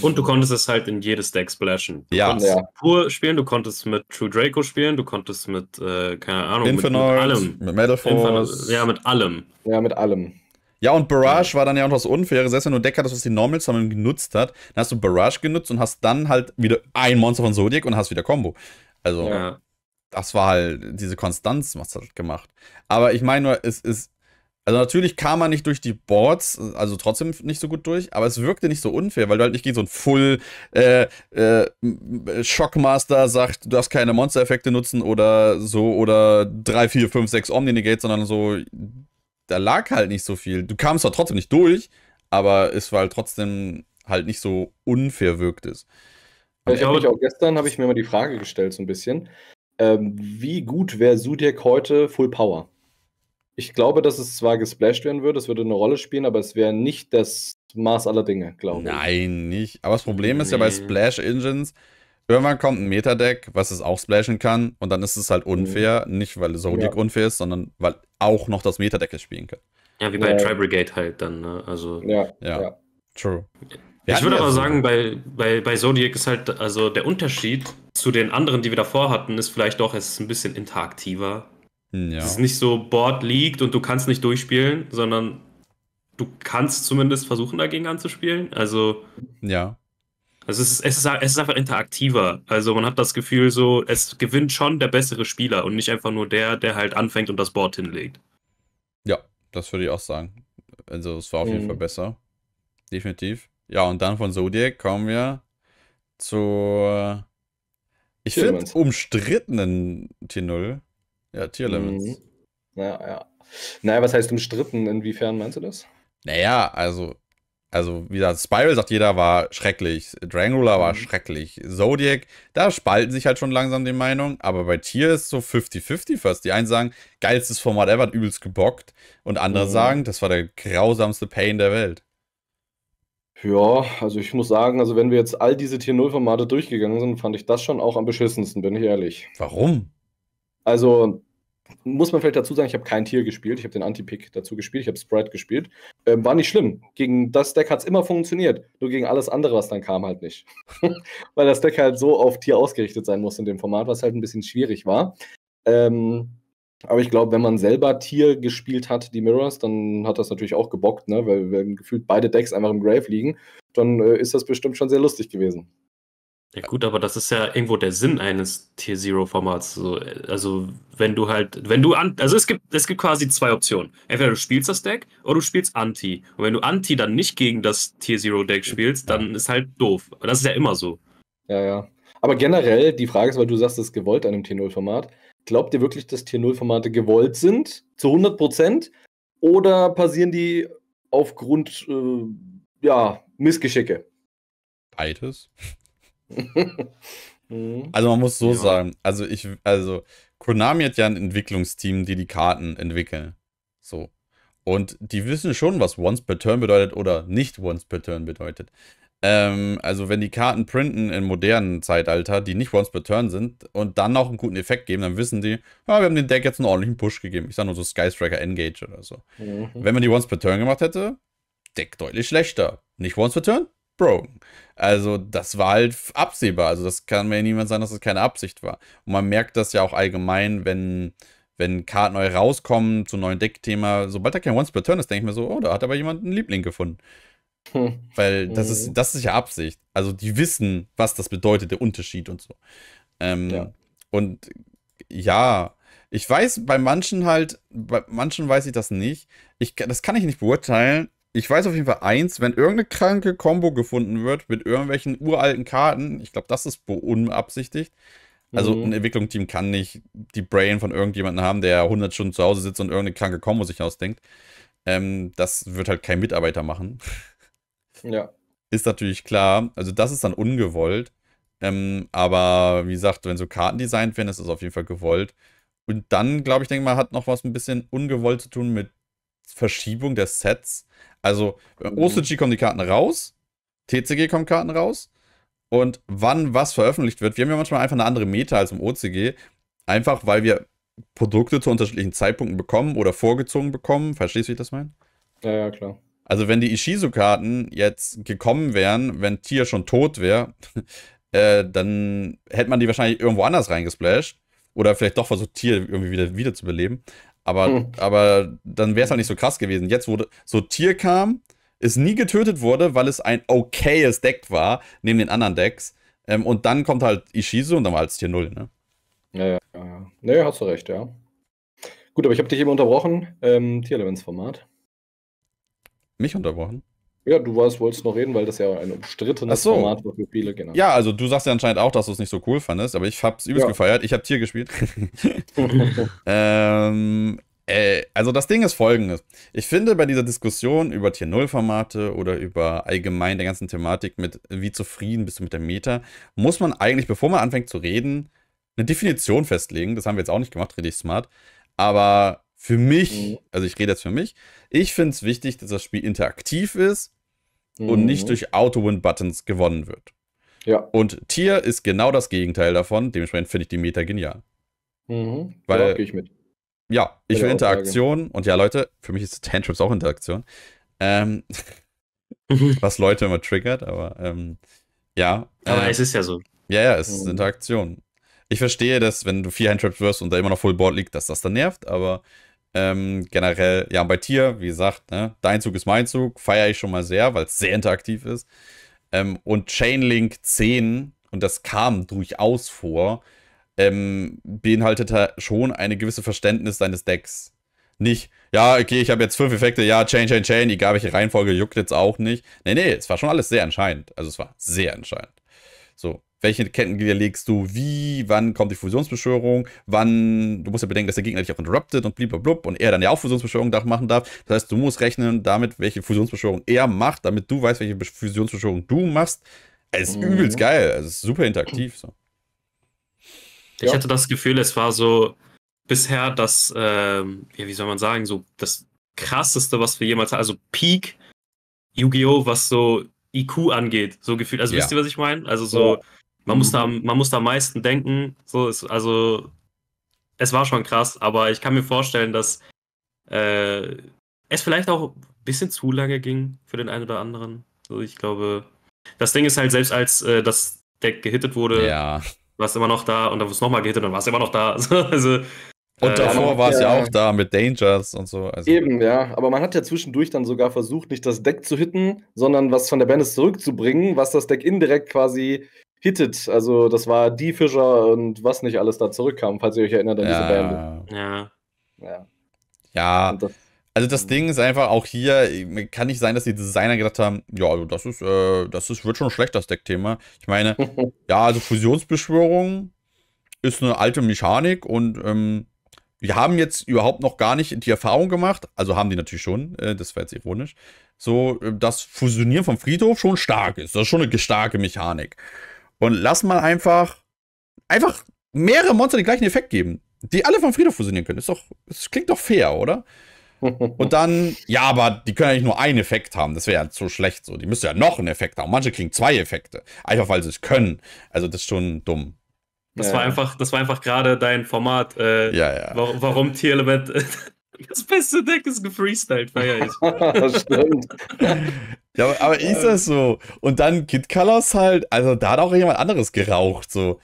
Und du konntest es halt in jedes Deck splashen. Du ja. konntest ja. pur spielen, du konntest mit True Draco spielen, du konntest mit, äh, keine Ahnung, Infernos, mit, mit allem. Mit Metaphors. ja, mit allem. Ja, mit allem. Ja, und Barrage war dann ja auch noch das Unfaire. Selbst wenn du ein Deck hattest, was die Normal Summon genutzt hat, dann hast du Barrage genutzt und hast dann halt wieder ein Monster von Zodiac und hast wieder Combo. Also, ja. das war halt, diese Konstanz was halt gemacht. Aber ich meine nur, es ist also natürlich kam man nicht durch die Boards, also trotzdem nicht so gut durch, aber es wirkte nicht so unfair, weil du halt nicht gegen so ein Full äh, äh, Shockmaster sagt, du darfst keine Monster-Effekte nutzen oder so, oder 3, 4, 5, 6 Omni-Negate, sondern so, da lag halt nicht so viel. Du kamst zwar trotzdem nicht durch, aber es war halt trotzdem halt nicht so unfair wirkt es. Ja, ich habe auch gestern habe ich mir mal die Frage gestellt so ein bisschen, ähm, wie gut wäre Sudirk heute Full Power? Ich glaube, dass es zwar gesplashed werden würde, es würde eine Rolle spielen, aber es wäre nicht das Maß aller Dinge, glaube ich. Nein, nicht. Aber das Problem ist ja bei Splash Engines, irgendwann kommt ein Metadeck, was es auch splashen kann, und dann ist es halt unfair. Mhm. Nicht, weil Zodiac ja. unfair ist, sondern weil auch noch das Metadeck es spielen kann. Ja, wie bei ja. Tri Brigade halt dann, ne? Also. Ja, ja. ja. True. Wir ich würde aber sagen, bei, bei, bei Zodiac ist halt, also der Unterschied zu den anderen, die wir davor hatten, ist vielleicht doch, es ist ein bisschen interaktiver. Ja. Es ist nicht so, Board liegt und du kannst nicht durchspielen, sondern du kannst zumindest versuchen, dagegen anzuspielen. Also. Ja. Also es ist, es, ist, es ist einfach interaktiver. Also man hat das Gefühl so, es gewinnt schon der bessere Spieler und nicht einfach nur der, der halt anfängt und das Board hinlegt. Ja, das würde ich auch sagen. Also es war auf mhm. jeden Fall besser. Definitiv. Ja, und dann von Zodiac kommen wir zu, ich finde, umstrittenen T0. Ja, Tierlimits. Mhm. Ja, ja. Naja, was heißt umstritten? Inwiefern meinst du das? Naja, also, also gesagt, Spiral sagt jeder war schrecklich, Drangular war mhm. schrecklich, Zodiac, da spalten sich halt schon langsam die Meinungen, aber bei Tier ist so 50-50 fast. Die einen sagen, geilstes Format ever, übelst gebockt, und andere mhm. sagen, das war der grausamste Pain der Welt. Ja, also ich muss sagen, also wenn wir jetzt all diese Tier-0-Formate durchgegangen sind, fand ich das schon auch am beschissensten, bin ich ehrlich. Warum? Also muss man vielleicht dazu sagen, ich habe kein Tier gespielt, ich habe den Anti-Pick dazu gespielt, ich habe Sprite gespielt. Ähm, war nicht schlimm. Gegen das Deck hat es immer funktioniert, nur gegen alles andere, was dann kam, halt nicht. Weil das Deck halt so auf Tier ausgerichtet sein muss in dem Format, was halt ein bisschen schwierig war. Ähm, aber ich glaube, wenn man selber Tier gespielt hat, die Mirrors, dann hat das natürlich auch gebockt, ne? Weil wenn gefühlt beide Decks einfach im Grave liegen, dann äh, ist das bestimmt schon sehr lustig gewesen. Ja gut, aber das ist ja irgendwo der Sinn eines T-Zero-Formats. So, also wenn du halt, wenn du an, also es gibt, es gibt quasi zwei Optionen. Entweder du spielst das Deck oder du spielst Anti. Und wenn du Anti dann nicht gegen das T-Zero-Deck spielst, dann ist halt doof. Aber das ist ja immer so. Ja, ja. Aber generell, die Frage ist, weil du sagst, das ist gewollt an einem T0-Format. Glaubt ihr wirklich, dass T0-Formate gewollt sind? Zu 100 Prozent? Oder passieren die aufgrund, äh, ja, Missgeschicke? Beides. Mhm. also man muss so ja. sagen, also ich, also Konami hat ja ein Entwicklungsteam, die die Karten entwickeln. So. Und die wissen schon, was Once per Turn bedeutet oder nicht Once per Turn bedeutet. Ähm, also wenn die Karten printen im modernen Zeitalter, die nicht Once per Turn sind und dann noch einen guten Effekt geben, dann wissen die, ja, wir haben dem Deck jetzt einen ordentlichen Push gegeben. Ich sage nur so Skystriker Engage oder so. Mhm. Wenn man die Once per Turn gemacht hätte, Deck deutlich schlechter. Nicht Once per Turn, broken. Also das war halt absehbar. Also das kann mir niemand sagen, dass das keine Absicht war. Und man merkt das ja auch allgemein, wenn, wenn Karten neu rauskommen zu neuen Deckthema. Sobald da kein Once per Turn ist, denke ich mir so, oh, da hat aber jemand einen Liebling gefunden. Hm. Weil hm. das ist, das ist ja Absicht. Also die wissen, was das bedeutet, der Unterschied und so. Ähm, ja. Und ja, ich weiß, bei manchen halt, bei manchen weiß ich das nicht. Ich, das kann ich nicht beurteilen, ich weiß auf jeden Fall eins, wenn irgendeine kranke Combo gefunden wird mit irgendwelchen uralten Karten, ich glaube, das ist unabsichtigt. Also mhm. ein Entwicklungsteam kann nicht die Brain von irgendjemandem haben, der 100 Stunden zu Hause sitzt und irgendeine kranke Combo sich ausdenkt. Ähm, das wird halt kein Mitarbeiter machen. Ja. Ist natürlich klar. Also das ist dann ungewollt. Ähm, aber wie gesagt, wenn so Karten designt werden, ist es auf jeden Fall gewollt. Und dann, glaube ich, denke mal, hat noch was ein bisschen ungewollt zu tun mit Verschiebung der Sets. Also, äh, mhm. OCG kommen die Karten raus, TCG kommen Karten raus und wann was veröffentlicht wird. Wir haben ja manchmal einfach eine andere Meta als im OCG, einfach weil wir Produkte zu unterschiedlichen Zeitpunkten bekommen oder vorgezogen bekommen. Verstehst du, wie ich das meine? Ja, ja, klar. Also, wenn die Ishizu-Karten jetzt gekommen wären, wenn Tier schon tot wäre, äh, dann hätte man die wahrscheinlich irgendwo anders reingesplasht. Oder vielleicht doch versucht, Tier irgendwie wieder, wieder zu beleben. Aber, hm. aber dann wäre es halt nicht so krass gewesen. Jetzt, wurde so Tier kam, es nie getötet wurde, weil es ein okayes Deck war, neben den anderen Decks. Ähm, und dann kommt halt Ishizu und dann war es halt Tier 0, ne? Ja, ja, ja. Nee, hast du recht, ja. Gut, aber ich habe dich eben unterbrochen. Ähm, Tier Elements Format. Mich unterbrochen? Ja, du warst, wolltest noch reden, weil das ja ein umstrittenes so. Format war für viele, genau. Ja, also du sagst ja anscheinend auch, dass du es nicht so cool fandest, aber ich hab's übelst ja. gefeiert. Ich hab Tier gespielt. ähm, äh, also das Ding ist folgendes. Ich finde bei dieser Diskussion über Tier 0 Formate oder über allgemein der ganzen Thematik mit wie zufrieden bist du mit der Meta, muss man eigentlich, bevor man anfängt zu reden, eine Definition festlegen. Das haben wir jetzt auch nicht gemacht, richtig smart. Aber für mich, mhm. also ich rede jetzt für mich, ich finde es wichtig, dass das Spiel interaktiv ist und nicht mhm. durch Auto-Win-Buttons gewonnen wird. Ja. Und Tier ist genau das Gegenteil davon. Dementsprechend finde ich die Meta genial. Mhm. Weil, ja, ich mit. Ja, ich will Interaktion. Und ja, Leute, für mich ist Tantrips auch Interaktion. Ähm, was Leute immer triggert, aber ähm, ja. Äh, aber äh, es ist ja so. Ja, ja, es mhm. ist Interaktion. Ich verstehe, dass wenn du vier Handtraps wirst und da immer noch Fullboard liegt, dass das dann nervt, aber ähm, generell, ja, bei Tier, wie gesagt, ne, dein Zug ist mein Zug, feiere ich schon mal sehr, weil es sehr interaktiv ist. Ähm, und Chainlink 10, und das kam durchaus vor, ähm, beinhaltete schon eine gewisse Verständnis deines Decks. Nicht, ja, okay, ich habe jetzt fünf Effekte, ja, Chain, Chain, Chain, egal welche Reihenfolge, juckt jetzt auch nicht. Nee, nee, es war schon alles sehr entscheidend. Also es war sehr entscheidend. So, welche Ketten legst du, wie, wann kommt die Fusionsbeschwörung, wann, du musst ja bedenken, dass der Gegner dich auch interruptet und blub und er dann ja auch Fusionsbeschwörung machen darf. Das heißt, du musst rechnen damit, welche Fusionsbeschwörung er macht, damit du weißt, welche Fusionsbeschwörung du machst. Es ist mhm. übelst geil, es ist super interaktiv. So. Ich ja. hatte das Gefühl, es war so bisher das, ähm, ja, wie soll man sagen, so das krasseste, was wir jemals hatten, also Peak Yu-Gi-Oh!, was so IQ angeht, so gefühlt. Also ja. wisst ihr, was ich meine? Also so. Oh man, muss mhm. da, man muss da am meisten denken. So ist, also, es war schon krass, aber ich kann mir vorstellen, dass äh, es vielleicht auch ein bisschen zu lange ging für den einen oder anderen. Also ich glaube, das Ding ist halt, selbst als äh, das Deck gehittet wurde, ja. war es immer noch da und dann wurde es nochmal gehittet und war es immer noch da. also, und äh, davor war es ja, ja, auch da mit Dangers und so. Also. Eben, ja. Aber man hat ja zwischendurch dann sogar versucht, nicht das Deck zu hitten, sondern was von der Band zurückzubringen, was das Deck indirekt quasi Hitted, also das war die Fischer und was nicht alles da zurückkam, falls ihr euch erinnert an ja. diese Band. Ja. Ja. ja. also das Ding ist einfach auch hier, kann nicht sein, dass die Designer gedacht haben, ja, also das ist, äh, das ist, wird schon schlecht, das Deckthema. Ich meine, ja, also Fusionsbeschwörung ist eine alte Mechanik und ähm, wir haben jetzt überhaupt noch gar nicht die Erfahrung gemacht, also haben die natürlich schon, äh, das war jetzt ironisch, so, äh, dass Fusionieren vom Friedhof schon stark ist. Das ist schon eine starke Mechanik. Und lass mal einfach, einfach mehrere Monster den gleichen Effekt geben, die alle von Friedhof fusionieren können. Ist doch, das klingt doch fair, oder? Und dann, ja, aber die können ja nicht nur einen Effekt haben. Das wäre ja zu schlecht so. Die müsste ja noch einen Effekt haben. Manche kriegen zwei Effekte. Einfach weil sie es können. Also das ist schon dumm. Das ja. war einfach, einfach gerade dein Format, äh, ja, ja. warum Tier-Element Das beste Deck ist gefreestylt, feier ich. Stimmt. ja, aber ist das so? Und dann Kid Colors halt, also da hat auch jemand anderes geraucht, so.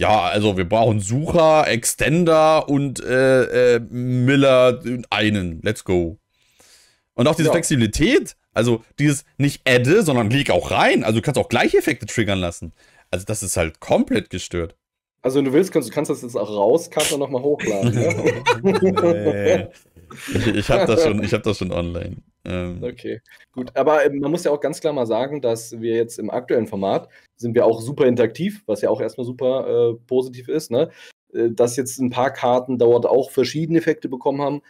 Ja, also wir brauchen Sucher, Extender und äh, äh, Miller äh, einen. Let's go. Und auch diese ja. Flexibilität, also dieses nicht adde, sondern leg auch rein. Also du kannst auch gleiche Effekte triggern lassen. Also das ist halt komplett gestört. Also wenn du willst, kannst du kannst das jetzt auch raus, und nochmal hochladen. Ne? Ich, ich habe das, schon, hab das schon online. Ähm. Okay, gut. Aber ähm, man muss ja auch ganz klar mal sagen, dass wir jetzt im aktuellen Format sind wir auch super interaktiv, was ja auch erstmal super äh, positiv ist. Ne? Äh, dass jetzt ein paar Karten dauert auch verschiedene Effekte bekommen haben,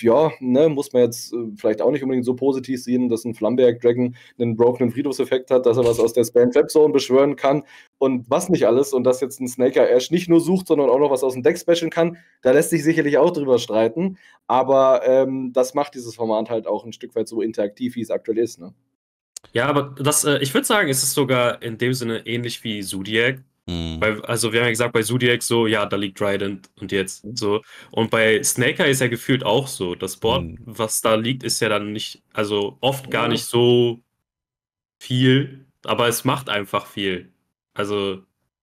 ja, ne, muss man jetzt äh, vielleicht auch nicht unbedingt so positiv sehen, dass ein Flamberg Dragon einen brokenen Friedhofseffekt hat, dass er was aus der Spam Trap Zone beschwören kann und was nicht alles und dass jetzt ein Snaker Ash nicht nur sucht, sondern auch noch was aus dem Deck specialen kann, da lässt sich sicherlich auch drüber streiten, aber ähm, das macht dieses Format halt auch ein Stück weit so interaktiv, wie es aktuell ist, ne? Ja, aber das, äh, ich würde sagen, es ist sogar in dem Sinne ähnlich wie Zodiac, Mhm. Weil, also wir haben ja gesagt, bei Zodiac so, ja, da liegt Trident und jetzt mhm. so. Und bei Snaker ist ja gefühlt auch so. Das Board, mhm. was da liegt, ist ja dann nicht, also oft gar ja. nicht so viel, aber es macht einfach viel. Also, ja,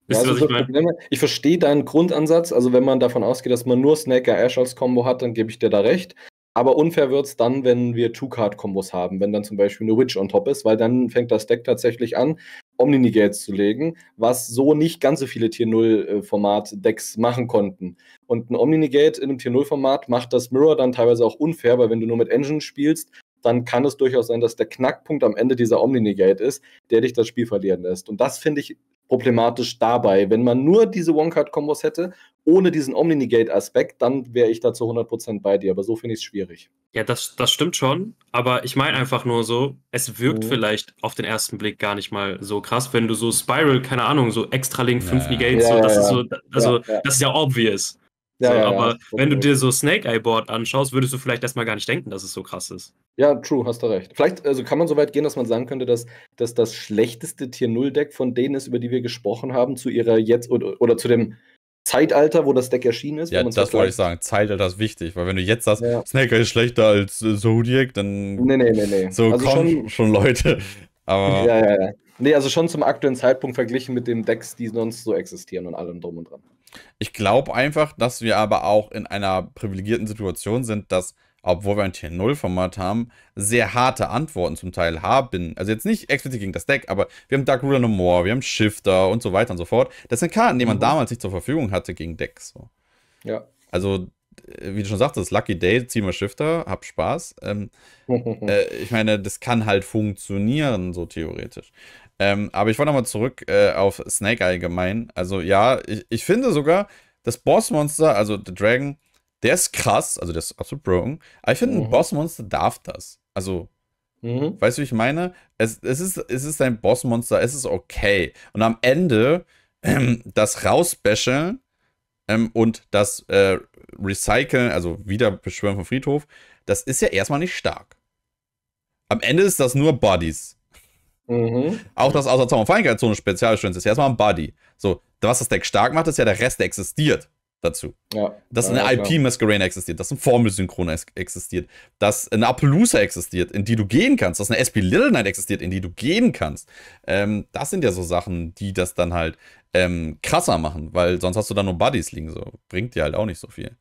ihr, also was ich, meine? ich verstehe deinen Grundansatz. Also, wenn man davon ausgeht, dass man nur Snaker Ash als Combo hat, dann gebe ich dir da recht. Aber unfair wird es dann, wenn wir Two-Card-Kombos haben, wenn dann zum Beispiel eine Witch on top ist, weil dann fängt das Deck tatsächlich an, Omninigates zu legen, was so nicht ganz so viele Tier 0-Format-Decks äh, machen konnten. Und ein Omninigate in einem Tier 0-Format macht das Mirror dann teilweise auch unfair, weil wenn du nur mit Engine spielst, dann kann es durchaus sein, dass der Knackpunkt am Ende dieser Omninigate ist, der dich das Spiel verlieren lässt. Und das finde ich problematisch dabei. Wenn man nur diese One-Card-Kombos hätte, ohne diesen Omni-Negate-Aspekt, dann wäre ich da zu 100% bei dir. Aber so finde ich es schwierig. Ja, das, das stimmt schon. Aber ich meine einfach nur so, es wirkt mhm. vielleicht auf den ersten Blick gar nicht mal so krass, wenn du so Spiral, keine Ahnung, so Extra Link 5 ja. Negates, ja, so, das, ja, Ist so, also, das ist ja obvious. Ja, so, ja, aber ja, wenn du dir so Snake Eye Board anschaust, würdest du vielleicht erstmal gar nicht denken, dass es so krass ist. Ja, true, hast du recht. Vielleicht also kann man so weit gehen, dass man sagen könnte, dass, dass das schlechteste Tier 0 Deck von denen ist, über die wir gesprochen haben, zu ihrer jetzt oder, oder zu dem Zeitalter, wo das Deck erschienen ist. Ja, das wollte ich sagen. Zeitalter ist wichtig, weil wenn du jetzt sagst, ja. Snake Eye ist schlechter als äh, Zodiac, dann. Nee, nee, nee, nee. So also kommen schon, schon Leute. Aber. Ja, ja, ja. Nee, also schon zum aktuellen Zeitpunkt verglichen mit den Decks, die sonst so existieren und allem drum und dran. Ich glaube einfach, dass wir aber auch in einer privilegierten Situation sind, dass, obwohl wir ein Tier 0 Format haben, sehr harte Antworten zum Teil haben. Also jetzt nicht explizit gegen das Deck, aber wir haben Dark Ruler No More, wir haben Shifter und so weiter und so fort. Das sind Karten, die man mhm. damals nicht zur Verfügung hatte gegen Decks. So. Ja. Also äh, wie du schon sagtest, Lucky Day, zieh mal Shifter, hab Spaß. Ähm, äh, ich meine, das kann halt funktionieren, so theoretisch. Ähm, aber ich wollte nochmal zurück äh, auf Snake allgemein. Also ja, ich, ich finde sogar, das Bossmonster, also The Dragon, der ist krass, also der ist absolut broken. Aber ich finde, mhm. ein Bossmonster darf das. Also, mhm. weißt du, wie ich meine? Es, es, ist, es ist ein Bossmonster, es ist okay. Und am Ende ähm, das Rausbäscheln ähm, und das äh, Recyceln, also Wiederbeschwören vom Friedhof, das ist ja erstmal nicht stark. Am Ende ist das nur Bodies. Mhm. Auch das außer Zauber- und Feinigkeitszone Spezialschutz ist ja erstmal ein Buddy. So, was das Deck stark macht, ist ja der Rest, existiert dazu. Ja, dass ja, eine IP-Masquerade existiert, dass ein Formelsynchron existiert, dass eine Appaloosa existiert, in die du gehen kannst, dass eine SP Little Knight existiert, in die du gehen kannst. Ähm, das sind ja so Sachen, die das dann halt ähm, krasser machen, weil sonst hast du da nur Buddies liegen. So bringt dir halt auch nicht so viel.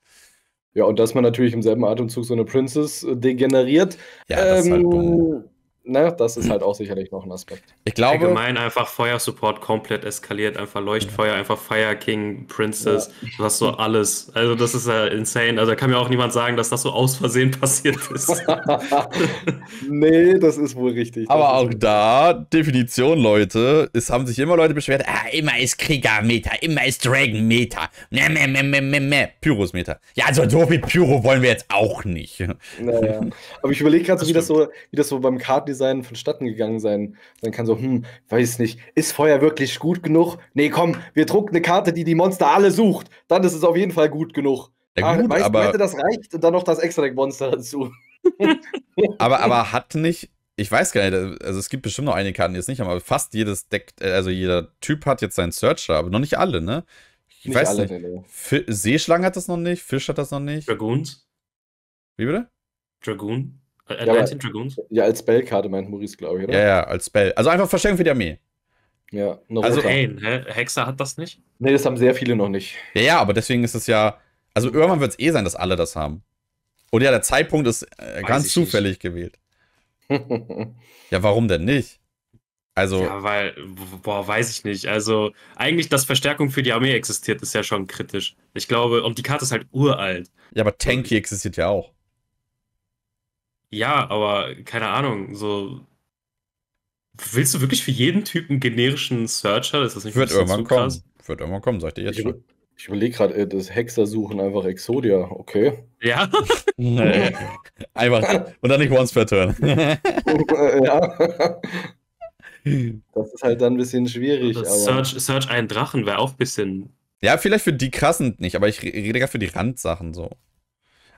Ja, und dass man natürlich im selben Atemzug so eine Princess äh, degeneriert. Ja, das ähm, ist halt ähm, dumm na, das ist halt auch sicherlich noch ein Aspekt. Ich glaube. Allgemein einfach Feuersupport komplett eskaliert, einfach Leuchtfeuer, einfach Fire King, Princess, ja. du hast so alles. Also, das ist ja insane. Also, da kann mir auch niemand sagen, dass das so aus Versehen passiert ist. nee, das ist wohl richtig. Aber auch da, Definition, Leute. Es haben sich immer Leute beschwert, ah, immer ist krieger meter immer ist dragon meter ne, ne, ne, ne, ne, ne, Pyros-Meta. Ja, also, so viel Pyro wollen wir jetzt auch nicht. Naja. Aber ich überlege gerade so, wie das so beim Karten Sounddesign vonstatten gegangen sein. Dann kann so, hm, weiß nicht, ist Feuer wirklich gut genug? Nee, komm, wir drucken eine Karte, die die Monster alle sucht. Dann ist es auf jeden Fall gut genug. Ja, ah, gut, weißt, aber, hätte das reicht und dann noch das extra Deck monster dazu. aber, aber hat nicht, ich weiß gar nicht, also es gibt bestimmt noch einige Karten, die es nicht haben, aber fast jedes Deck, äh, also jeder Typ hat jetzt seinen Searcher, aber noch nicht alle, ne? Ich nicht weiß alle, nicht. Nee, nee. Seeschlangen hat das noch nicht, Fisch hat das noch nicht. Dragoons? Wie bitte? Dragoon? Äh, Atlantic ja, Dragoons? Ja, als Spellkarte meint Maurice, glaube ich, oder? Ja, ja, als Spell. Also einfach Verstärkung für die Armee. Ja, also Pain, ne, Hexer hat das nicht? Nee, das haben sehr viele noch nicht. Ja, ja, aber deswegen ist es ja. Also irgendwann wird es eh sein, dass alle das haben. Und ja, der Zeitpunkt ist äh, ganz zufällig nicht. gewählt. ja, warum denn nicht? Also. Ja, weil, boah, weiß ich nicht. Also, eigentlich, dass Verstärkung für die Armee existiert, ist ja schon kritisch. Ich glaube, und die Karte ist halt uralt. Ja, aber Tanky existiert ja auch. Ja, aber keine Ahnung, so. Willst du wirklich für jeden Typen generischen Searcher? Ist das nicht Wird irgendwann kommen. Krass? Wird irgendwann kommen, sagt ihr jetzt ich, schon. Ich überlege gerade, äh, das Hexer suchen einfach Exodia, okay. Ja. nee. Einfach. Und dann nicht once per turn. Äh, ja. Das ist halt dann ein bisschen schwierig. Search, Search einen Drachen wäre auch ein bisschen. Ja, vielleicht für die krassen nicht, aber ich rede gerade für die Randsachen so.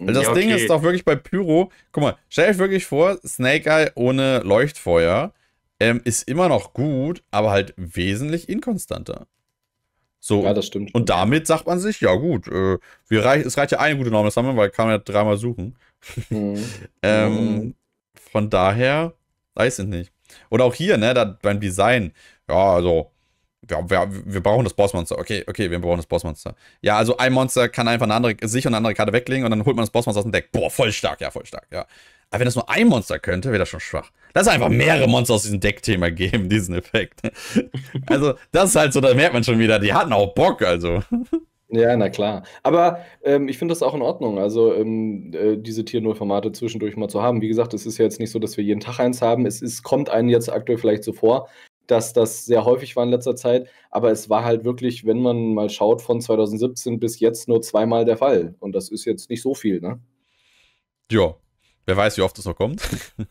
Also das ja, okay. Ding ist doch wirklich bei Pyro. Guck mal, stell euch wirklich vor, Snake Eye ohne Leuchtfeuer ähm, ist immer noch gut, aber halt wesentlich inkonstanter. So, ja, das stimmt. Und damit sagt man sich, ja gut, äh, wir reich, es reicht ja eine gute Norm, das haben wir, weil kann man ja dreimal suchen. Mhm. ähm, mhm. Von daher, weiß ich nicht. Oder auch hier, ne, da, beim Design, ja, also ja, wir, wir, brauchen das Bossmonster. Okay, okay, wir brauchen das Bossmonster. Ja, also ein Monster kann einfach eine andere, sich und eine andere Karte weglegen und dann holt man das Bossmonster aus dem Deck. Boah, voll stark, ja, voll stark, ja. Aber wenn das nur ein Monster könnte, wäre das schon schwach. Lass einfach mehrere Monster aus diesem Deckthema geben, diesen Effekt. Also, das ist halt so, da merkt man schon wieder, die hatten auch Bock, also. Ja, na klar. Aber ähm, ich finde das auch in Ordnung, also ähm, äh, diese Tier null Formate zwischendurch mal zu haben. Wie gesagt, es ist ja jetzt nicht so, dass wir jeden Tag eins haben. Es ist, kommt einem jetzt aktuell vielleicht so vor, dass das sehr häufig war in letzter Zeit. Aber es war halt wirklich, wenn man mal schaut, von 2017 bis jetzt nur zweimal der Fall. Und das ist jetzt nicht so viel, ne? Ja. Wer weiß, wie oft das noch kommt.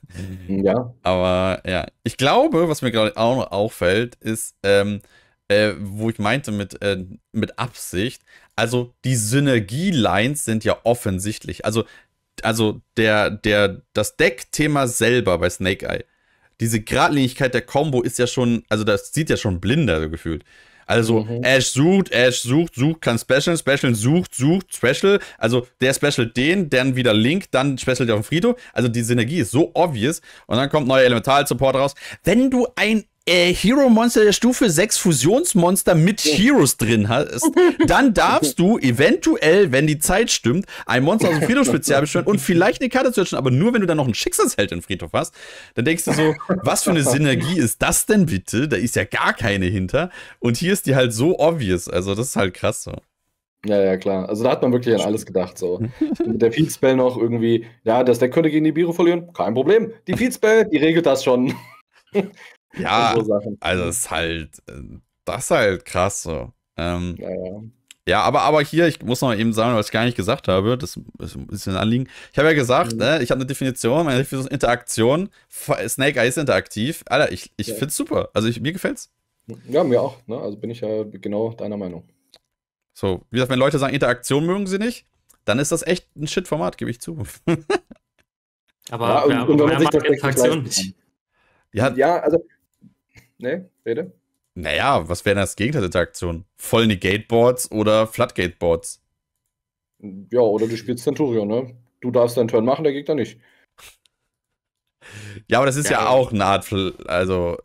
ja. Aber ja, ich glaube, was mir gerade auch noch auffällt, ist, ähm, äh, wo ich meinte mit, äh, mit Absicht, also die Synergielines sind ja offensichtlich. Also, also der, der, das Deckthema selber bei Snake Eye diese Gradlinigkeit der Combo ist ja schon, also das sieht ja schon blinder so gefühlt. Also mhm. Ash sucht, Ash sucht, sucht, kann Special, Special sucht, sucht, Special. Also der Special den, dann wieder Link, dann Special der auf dem Friedhof. Also die Synergie ist so obvious. Und dann kommt neuer Elemental-Support raus. Wenn du ein äh, Hero Monster der Stufe 6 Fusionsmonster mit Heroes drin hast, dann darfst du eventuell, wenn die Zeit stimmt, ein Monster aus dem Friedhof spezial bestellen und vielleicht eine Karte zu aber nur wenn du dann noch einen Schicksalsheld im Friedhof hast, dann denkst du so, was für eine Synergie ist das denn bitte? Da ist ja gar keine hinter. Und hier ist die halt so obvious. Also, das ist halt krass so. Ja, ja, klar. Also da hat man wirklich an alles gedacht. So. Mit der Field Spell noch irgendwie, ja, das Deck könnte gegen die Biro verlieren, kein Problem. Die Field Spell, die regelt das schon. Ja, so also ist halt, äh, das ist halt krass so. Ähm, ja, ja. ja, aber, aber hier, ich muss noch eben sagen, was ich gar nicht gesagt habe, das ist ein bisschen ein Anliegen. Ich habe ja gesagt, mhm. ne, ich habe eine Definition, meine Definition ist Interaktion. Snake Eyes interaktiv. Alter, ich, ich ja. finde es super. Also ich, mir gefällt's. Ja, mir auch. Ne? Also bin ich ja genau deiner Meinung. So, wie gesagt, wenn Leute sagen, Interaktion mögen sie nicht, dann ist das echt ein Shit-Format, gebe ich zu. aber ja, und, wer, und, und wer mag Interaktion nicht? Ja, ja, also Nee, rede. Naja, was wäre denn das Gegenteil der Aktion? Voll Negate-Boards oder Floodgateboards? Ja, oder du spielst Centurion, ne? Du darfst deinen Turn machen, der Gegner nicht. Ja, aber das ist ja, ja auch eine Art, also.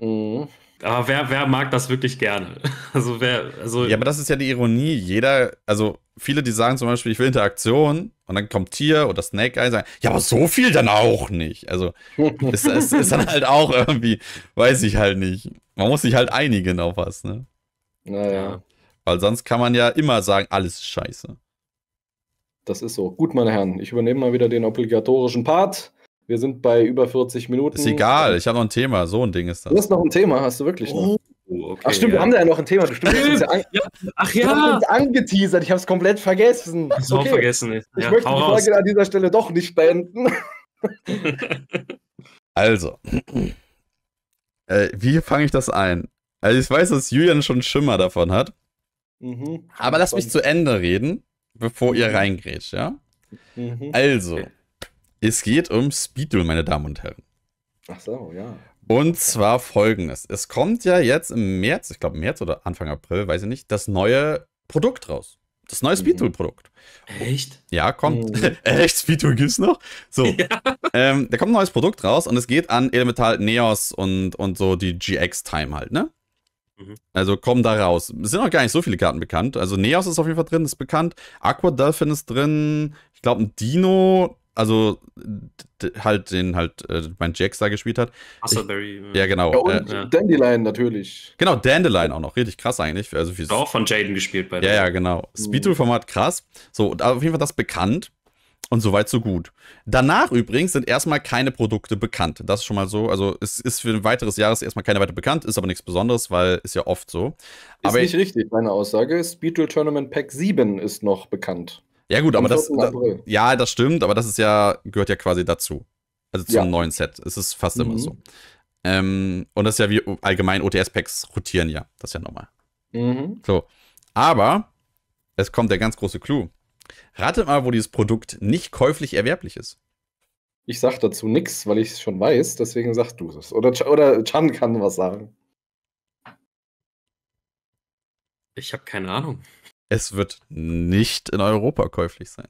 Mhm. Aber wer, wer mag das wirklich gerne? Also wer, also. Ja, aber das ist ja die Ironie. Jeder, also viele, die sagen zum Beispiel, ich will Interaktion und dann kommt Tier oder Snake Eye sagen, ja, aber so viel dann auch nicht. Also ist, ist, ist dann halt auch irgendwie, weiß ich halt nicht. Man muss sich halt einigen auf was, ne? Naja. Weil sonst kann man ja immer sagen, alles ist scheiße. Das ist so. Gut, meine Herren, ich übernehme mal wieder den obligatorischen Part. Wir sind bei über 40 Minuten. Ist egal, ich habe noch ein Thema. So ein Ding ist das. Du hast noch ein Thema, hast du wirklich oh. noch? Oh, okay, Ach stimmt, ja. wir haben da ja noch ein Thema. Stimmt, ja Ach ja. Ich angeteasert, ich habe es komplett vergessen. Ich okay. vergessen. Ja, ich möchte die Frage raus. an dieser Stelle doch nicht beenden. also, äh, wie fange ich das ein? Also ich weiß, dass Julian schon Schimmer davon hat. Mhm. Aber lass mich zu Ende reden, bevor ihr mhm. reingrätscht, ja? Mhm. Also, es geht um Speedle, meine Damen und Herren. Ach so, ja. Und zwar folgendes. Es kommt ja jetzt im März, ich glaube März oder Anfang April, weiß ich nicht, das neue Produkt raus. Das neue mhm. Speedtool-Produkt. Echt? Ja, kommt. Oh. Echt? Speedtool gibt's noch? So. Ja. Ähm, da kommt ein neues Produkt raus und es geht an Elemental Neos und, und so die GX-Time halt, ne? Mhm. Also kommen da raus. Es sind noch gar nicht so viele Karten bekannt. Also Neos ist auf jeden Fall drin, ist bekannt. Aqua Dolphin ist drin. Ich glaube, ein Dino, also halt den halt äh, mein Jax da gespielt hat. Hustleberry. Ich, ja, genau. Ja, und äh, Dandelion natürlich. Genau, Dandelion auch noch, richtig krass eigentlich. Also viel auch von Jaden gespielt bei Ja, ja, genau. Mhm. Speedtool-Format krass. So, auf jeden Fall das bekannt. Und soweit so gut. Danach übrigens sind erstmal keine Produkte bekannt. Das ist schon mal so. Also es ist für ein weiteres Jahres erstmal keine weiter bekannt, ist aber nichts Besonderes, weil ist ja oft so. Ist aber nicht ich, richtig, meine Aussage. Speedrill Tournament Pack 7 ist noch bekannt. Ja, gut, aber das. Da, ja, das stimmt, aber das ist ja, gehört ja quasi dazu. Also zum ja. neuen Set. Es ist fast mhm. immer so. Ähm, und das ist ja wie allgemein OTS-Packs rotieren ja. Das ist ja normal. Mhm. So. Aber es kommt der ganz große Clou. Ratet mal, wo dieses Produkt nicht käuflich erwerblich ist. Ich sag dazu nichts, weil ich es schon weiß, deswegen sagst du es. Oder, oder Chan kann was sagen. Ich habe keine Ahnung es wird nicht in Europa käuflich sein.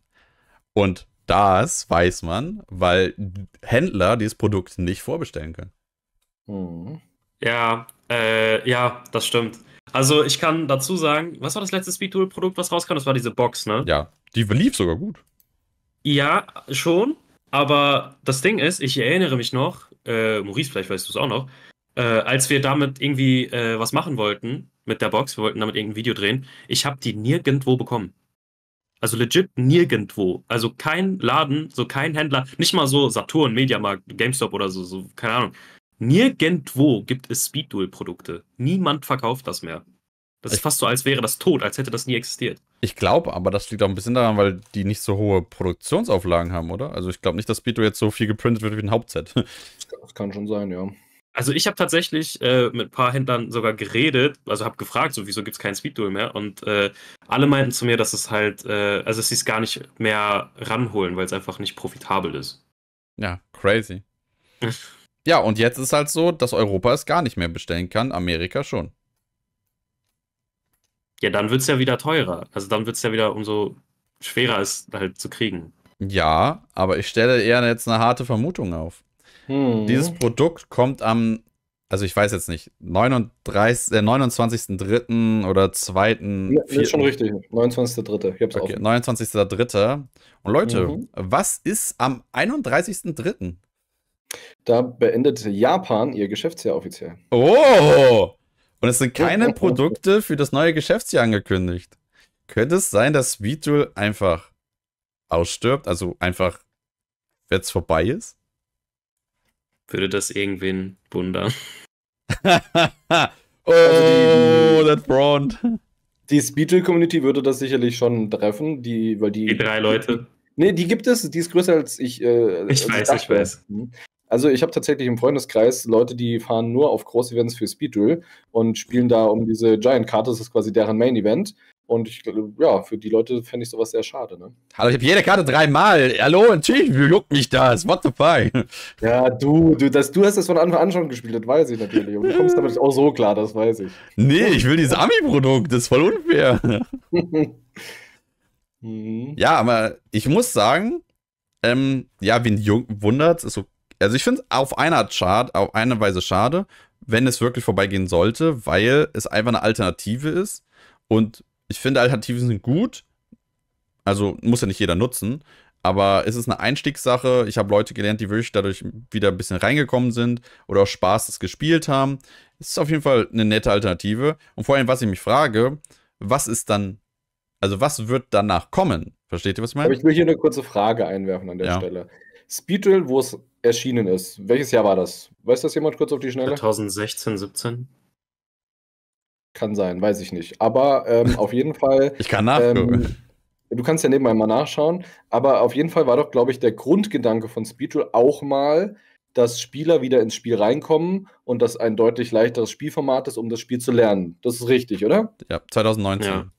Und das weiß man, weil Händler dieses Produkt nicht vorbestellen können. Mhm. Ja, äh, ja, das stimmt. Also ich kann dazu sagen, was war das letzte Speedtool-Produkt, was rauskam? Das war diese Box, ne? Ja, die lief sogar gut. Ja, schon. Aber das Ding ist, ich erinnere mich noch, äh, Maurice, vielleicht weißt du es auch noch, äh, als wir damit irgendwie äh, was machen wollten, mit der Box. Wir wollten damit irgendein Video drehen. Ich habe die nirgendwo bekommen. Also legit nirgendwo. Also kein Laden, so kein Händler, nicht mal so Saturn, Mediamarkt, GameStop oder so, so keine Ahnung. Nirgendwo gibt es Speedduel-Produkte. Niemand verkauft das mehr. Das ist fast so, als wäre das tot, als hätte das nie existiert. Ich glaube, aber das liegt auch ein bisschen daran, weil die nicht so hohe Produktionsauflagen haben, oder? Also ich glaube nicht, dass Speedo jetzt so viel geprintet wird wie ein Hauptset. Das kann schon sein, ja. Also ich habe tatsächlich äh, mit ein paar Händlern sogar geredet, also habe gefragt, so wieso gibt es kein Speedduel mehr und äh, alle meinten zu mir, dass es halt, äh, also dass sie es gar nicht mehr ranholen, weil es einfach nicht profitabel ist. Ja, crazy. ja, und jetzt ist halt so, dass Europa es gar nicht mehr bestellen kann, Amerika schon. Ja, dann wird es ja wieder teurer. Also dann wird es ja wieder umso schwerer, es halt zu kriegen. Ja, aber ich stelle eher jetzt eine harte Vermutung auf. Hm. Dieses Produkt kommt am, also ich weiß jetzt nicht, 39, äh, 29.3. oder 2. Ja, nee, ist schon richtig, 29.3. Ich hab's auch. okay, 29.3. Und Leute, mhm. was ist am 31.3.? Da beendet Japan ihr Geschäftsjahr offiziell. Oh! Und es sind keine Produkte für das neue Geschäftsjahr angekündigt. Könnte es sein, dass Sweet einfach ausstirbt, also einfach, wenn es vorbei ist? Würde das irgendwen wundern? Also oh, also das Front. Die Speedle-Community würde das sicherlich schon treffen, die, weil die. Die drei Leute. Nee, die gibt es, die ist größer als ich. Äh, ich als weiß, ich, ich weiß. Also ich habe tatsächlich im Freundeskreis Leute, die fahren nur auf Groß-Events für Speedrill und spielen da um diese Giant-Karte, das ist quasi deren Main-Event. Und ich ja, für die Leute fände ich sowas sehr schade, ne? Hallo, ich habe jede Karte dreimal. Hallo, natürlich juckt mich das. What the fuck? Ja, du, du, das, du hast das von Anfang an schon gespielt, das weiß ich natürlich. Und du kommst damit auch so klar, das weiß ich. Nee, ich will dieses Ami-Produkt, das ist voll unfair. Mhm. Ja, aber ich muss sagen, ähm, ja, wen wundert, ist so also ich finde es auf einer Chart, auf eine Weise schade, wenn es wirklich vorbeigehen sollte, weil es einfach eine Alternative ist. Und ich finde, Alternativen sind gut. Also muss ja nicht jeder nutzen. Aber es ist eine Einstiegssache. Ich habe Leute gelernt, die wirklich dadurch wieder ein bisschen reingekommen sind oder auch Spaß das gespielt haben. Es ist auf jeden Fall eine nette Alternative. Und vor allem, was ich mich frage, was ist dann, also was wird danach kommen? Versteht ihr, was ich meine? Aber ich will hier eine kurze Frage einwerfen an der ja. Stelle. Speedrill, wo es erschienen ist. Welches Jahr war das? Weiß das jemand kurz auf die Schnelle? 2016, 17. Kann sein, weiß ich nicht. Aber ähm, auf jeden Fall. Ich kann nachgucken. Ähm, du kannst ja nebenbei mal nachschauen. Aber auf jeden Fall war doch, glaube ich, der Grundgedanke von Speedrun auch mal, dass Spieler wieder ins Spiel reinkommen und dass ein deutlich leichteres Spielformat ist, um das Spiel zu lernen. Das ist richtig, oder? Ja, 2019. Ja.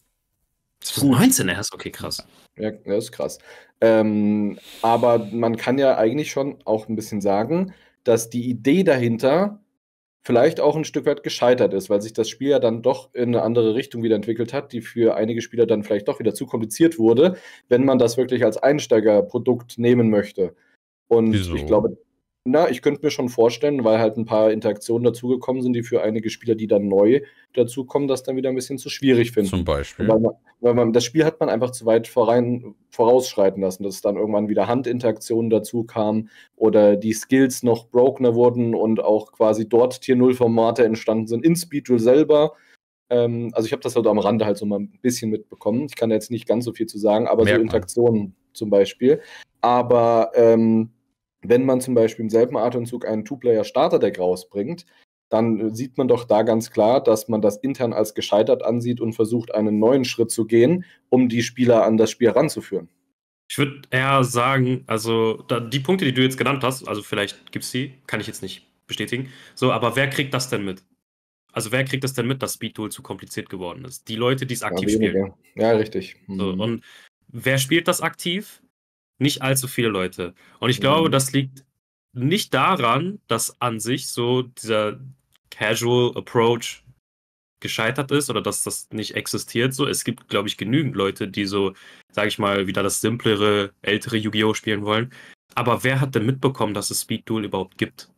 2019 erst? Okay, krass. Ja, das ist krass. Ähm, aber man kann ja eigentlich schon auch ein bisschen sagen, dass die Idee dahinter vielleicht auch ein Stück weit gescheitert ist, weil sich das Spiel ja dann doch in eine andere Richtung wieder entwickelt hat, die für einige Spieler dann vielleicht doch wieder zu kompliziert wurde, wenn man das wirklich als Einsteigerprodukt nehmen möchte. Und Wieso? ich glaube, na, ich könnte mir schon vorstellen, weil halt ein paar Interaktionen dazugekommen sind, die für einige Spieler, die dann neu dazukommen, das dann wieder ein bisschen zu schwierig finden. Zum Beispiel. Weil man, weil man, das Spiel hat man einfach zu weit vorein, vorausschreiten lassen, dass dann irgendwann wieder Handinteraktionen dazukamen oder die Skills noch brokener wurden und auch quasi dort Tier null Formate entstanden sind in Speedrill selber. Ähm, also ich habe das halt am Rande halt so mal ein bisschen mitbekommen. Ich kann da jetzt nicht ganz so viel zu sagen, aber Merkt so Interaktionen man. zum Beispiel. Aber ähm, wenn man zum Beispiel im selben Atemzug einen Two-Player-Starter-Deck rausbringt, dann äh, sieht man doch da ganz klar, dass man das intern als gescheitert ansieht und versucht, einen neuen Schritt zu gehen, um die Spieler an das Spiel heranzuführen. Ich würde eher sagen, also die Punkte, die du jetzt genannt hast, also vielleicht gibt es sie, kann ich jetzt nicht bestätigen. So, aber wer kriegt das denn mit? Also wer kriegt das denn mit, dass Speedtool zu kompliziert geworden ist? Die Leute, die es aktiv ja, spielen. Ja, richtig. Mhm. So, und wer spielt das aktiv? nicht allzu viele Leute. Und ich glaube, mhm. das liegt nicht daran, dass an sich so dieser Casual Approach gescheitert ist oder dass das nicht existiert. So, es gibt, glaube ich, genügend Leute, die so, sage ich mal, wieder das simplere, ältere Yu-Gi-Oh! spielen wollen. Aber wer hat denn mitbekommen, dass es Speed Duel überhaupt gibt?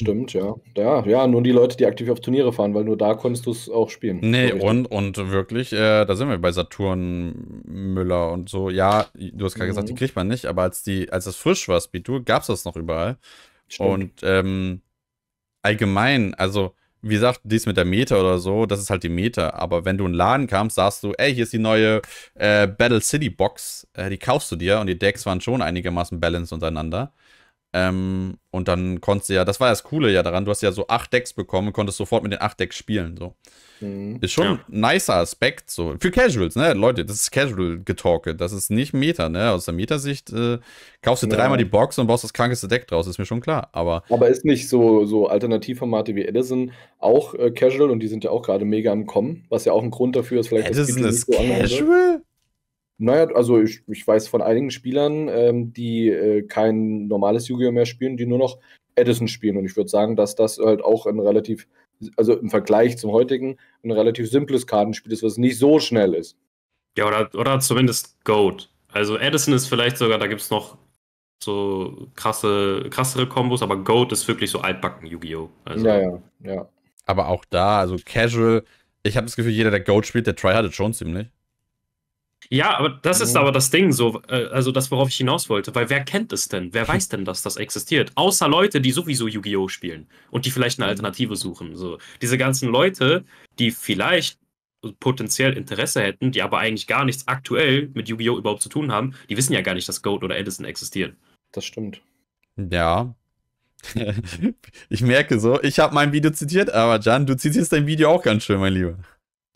Stimmt, ja. Ja, ja, nur die Leute, die aktiv auf Turniere fahren, weil nur da konntest du es auch spielen. Nee, und, und wirklich, äh, da sind wir bei Saturn, Müller und so. Ja, du hast gerade mhm. gesagt, die mhm. kriegt man nicht, aber als die, als das frisch war, Speed Tour, gab es das noch überall. Stimmt. Und ähm, allgemein, also wie gesagt, dies mit der Meta oder so, das ist halt die Meta. Aber wenn du in den Laden kamst, sagst du, ey, hier ist die neue äh, Battle City Box, äh, die kaufst du dir und die Decks waren schon einigermaßen balanced untereinander. Ähm, und dann konntest du ja, das war ja das Coole ja daran, du hast ja so acht Decks bekommen und konntest sofort mit den acht Decks spielen. So. Mhm. Ist schon ja. ein nicer Aspekt. So. Für Casuals, ne? Leute, das ist Casual-Getalke. Das ist nicht Meta, ne? Aus der Meta-Sicht äh, kaufst du ja. dreimal die Box und baust das krankeste Deck draus, ist mir schon klar. Aber, aber ist nicht so, so Alternativformate wie Edison auch äh, Casual und die sind ja auch gerade mega am Kommen, was ja auch ein Grund dafür ist, vielleicht. Edison ist so Casual? Andere. Naja, also ich, ich weiß von einigen Spielern, ähm, die äh, kein normales Yu-Gi-Oh! mehr spielen, die nur noch Edison spielen. Und ich würde sagen, dass das halt auch ein relativ, also im Vergleich zum heutigen, ein relativ simples Kartenspiel ist, was nicht so schnell ist. Ja, oder, oder zumindest Goat. Also Edison ist vielleicht sogar, da gibt es noch so krasse, krassere Kombos, aber Goat ist wirklich so altbacken Yu-Gi-Oh! Also. Ja, ja, ja. Aber auch da, also Casual, ich habe das Gefühl, jeder, der Goat spielt, der tryhardet schon ziemlich. Ja, aber das ist aber das Ding, so, äh, also das, worauf ich hinaus wollte, weil wer kennt es denn? Wer weiß denn, dass das existiert? Außer Leute, die sowieso Yu-Gi-Oh! spielen und die vielleicht eine Alternative suchen. So, diese ganzen Leute, die vielleicht potenziell Interesse hätten, die aber eigentlich gar nichts aktuell mit Yu-Gi-Oh! überhaupt zu tun haben, die wissen ja gar nicht, dass Goat oder Edison existieren. Das stimmt. Ja. ich merke so, ich habe mein Video zitiert, aber Jan, du zitierst dein Video auch ganz schön, mein Lieber.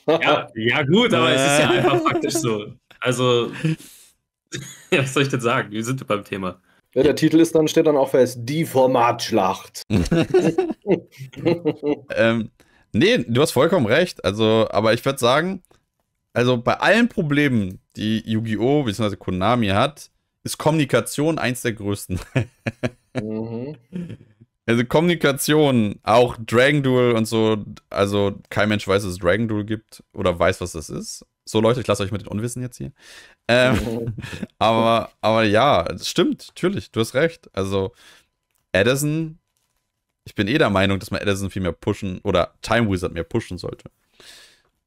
Ja, ja gut, aber es ist ja äh. einfach faktisch so. Also, was soll ich denn sagen? Wir sind beim Thema. Ja, der Titel ist dann, steht dann auch fest, die Formatschlacht. ähm, nee, du hast vollkommen recht. Also, aber ich würde sagen, also bei allen Problemen, die Yu-Gi-Oh! bzw. Konami hat, ist Kommunikation eins der größten. mhm. Also Kommunikation, auch Dragon Duel und so, also kein Mensch weiß, dass es Dragon Duel gibt oder weiß, was das ist. So Leute, ich lasse euch mit den Unwissen jetzt hier. Ähm, aber, aber ja, stimmt, natürlich, du hast recht. Also Edison, ich bin eh der Meinung, dass man Edison viel mehr pushen oder Time Wizard mehr pushen sollte.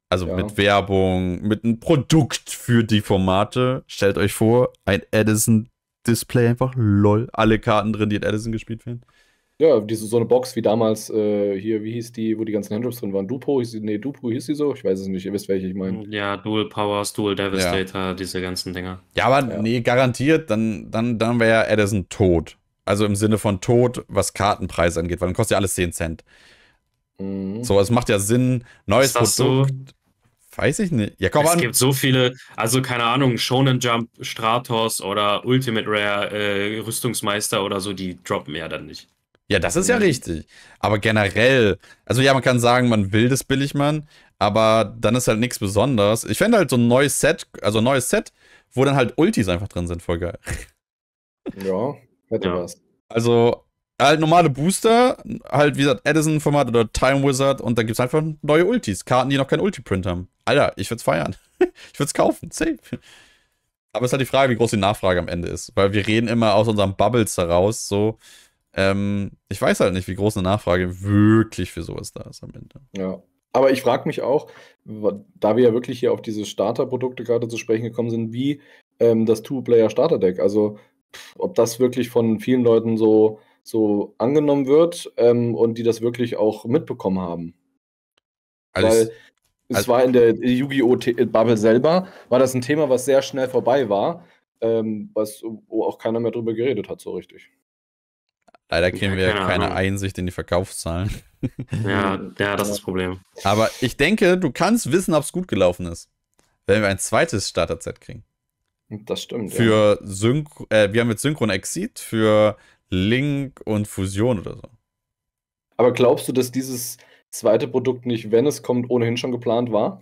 Also ja. mit Werbung, mit einem Produkt für die Formate. Stellt euch vor, ein Edison Display einfach lol, alle Karten drin, die in Edison gespielt werden. Ja, diese, so eine Box wie damals äh, hier, wie hieß die, wo die ganzen Handjobs drin waren? Dupo? Hieß die, nee, Dupo hieß die so? Ich weiß es nicht, ihr wisst, welche ich meine. Ja, Dual Powers, Dual Devastator, ja. diese ganzen Dinger. Ja, aber ja. nee, garantiert, dann, dann, dann wäre ja Edison tot. Also im Sinne von tot, was Kartenpreis angeht, weil dann kostet ja alles 10 Cent. Mhm. So, es macht ja Sinn, neues Produkt. So? Weiß ich nicht. Ja, komm es an. gibt so viele, also keine Ahnung, Shonen Jump, Stratos oder Ultimate Rare, äh, Rüstungsmeister oder so, die droppen ja dann nicht. Ja, das ist ja richtig. Aber generell, also ja, man kann sagen, man will das Billigmann, aber dann ist halt nichts Besonderes. Ich fände halt so ein neues Set, also ein neues Set, wo dann halt Ultis einfach drin sind, voll geil. Ja, hätte ja. was. Also halt normale Booster, halt wie gesagt Edison-Format oder Time Wizard und dann gibt es einfach neue Ultis, Karten, die noch kein Ulti-Print haben. Alter, ich würde es feiern. ich würde es kaufen, safe. Aber es ist halt die Frage, wie groß die Nachfrage am Ende ist, weil wir reden immer aus unseren Bubbles daraus, so ähm, ich weiß halt nicht, wie groß eine Nachfrage wirklich für sowas da ist am Ende. Ja. Aber ich frage mich auch, da wir ja wirklich hier auf diese Starter-Produkte gerade zu sprechen gekommen sind, wie ähm, das Two-Player-Starter-Deck. Also, pff, ob das wirklich von vielen Leuten so, so angenommen wird ähm, und die das wirklich auch mitbekommen haben. Alles, Weil es also, war in der Yu-Gi-Oh! Äh, Bubble selber, war das ein Thema, was sehr schnell vorbei war, ähm, was, wo auch keiner mehr drüber geredet hat, so richtig. Leider kriegen ja, wir keine, keine Einsicht in die Verkaufszahlen. Ja, ja, das ist das Problem. Aber ich denke, du kannst wissen, ob es gut gelaufen ist, wenn wir ein zweites Starter-Set kriegen. Das stimmt. Für ja. Synch äh, wir haben jetzt Synchron Exit für Link und Fusion oder so. Aber glaubst du, dass dieses zweite Produkt nicht, wenn es kommt, ohnehin schon geplant war?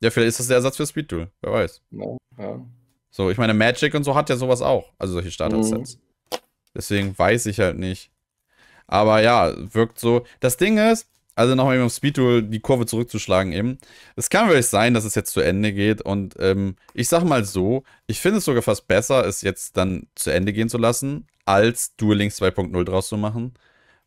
Ja, vielleicht ist das der Ersatz für Speed Duel, wer weiß. Ja, ja. So, ich meine, Magic und so hat ja sowas auch, also solche Starter-Sets. Mhm. Deswegen weiß ich halt nicht. Aber ja, wirkt so. Das Ding ist, also nochmal eben auf Speedtool die Kurve zurückzuschlagen eben. Es kann wirklich sein, dass es jetzt zu Ende geht. Und ähm, ich sag mal so, ich finde es sogar fast besser, es jetzt dann zu Ende gehen zu lassen, als Duel Links 2.0 draus zu machen.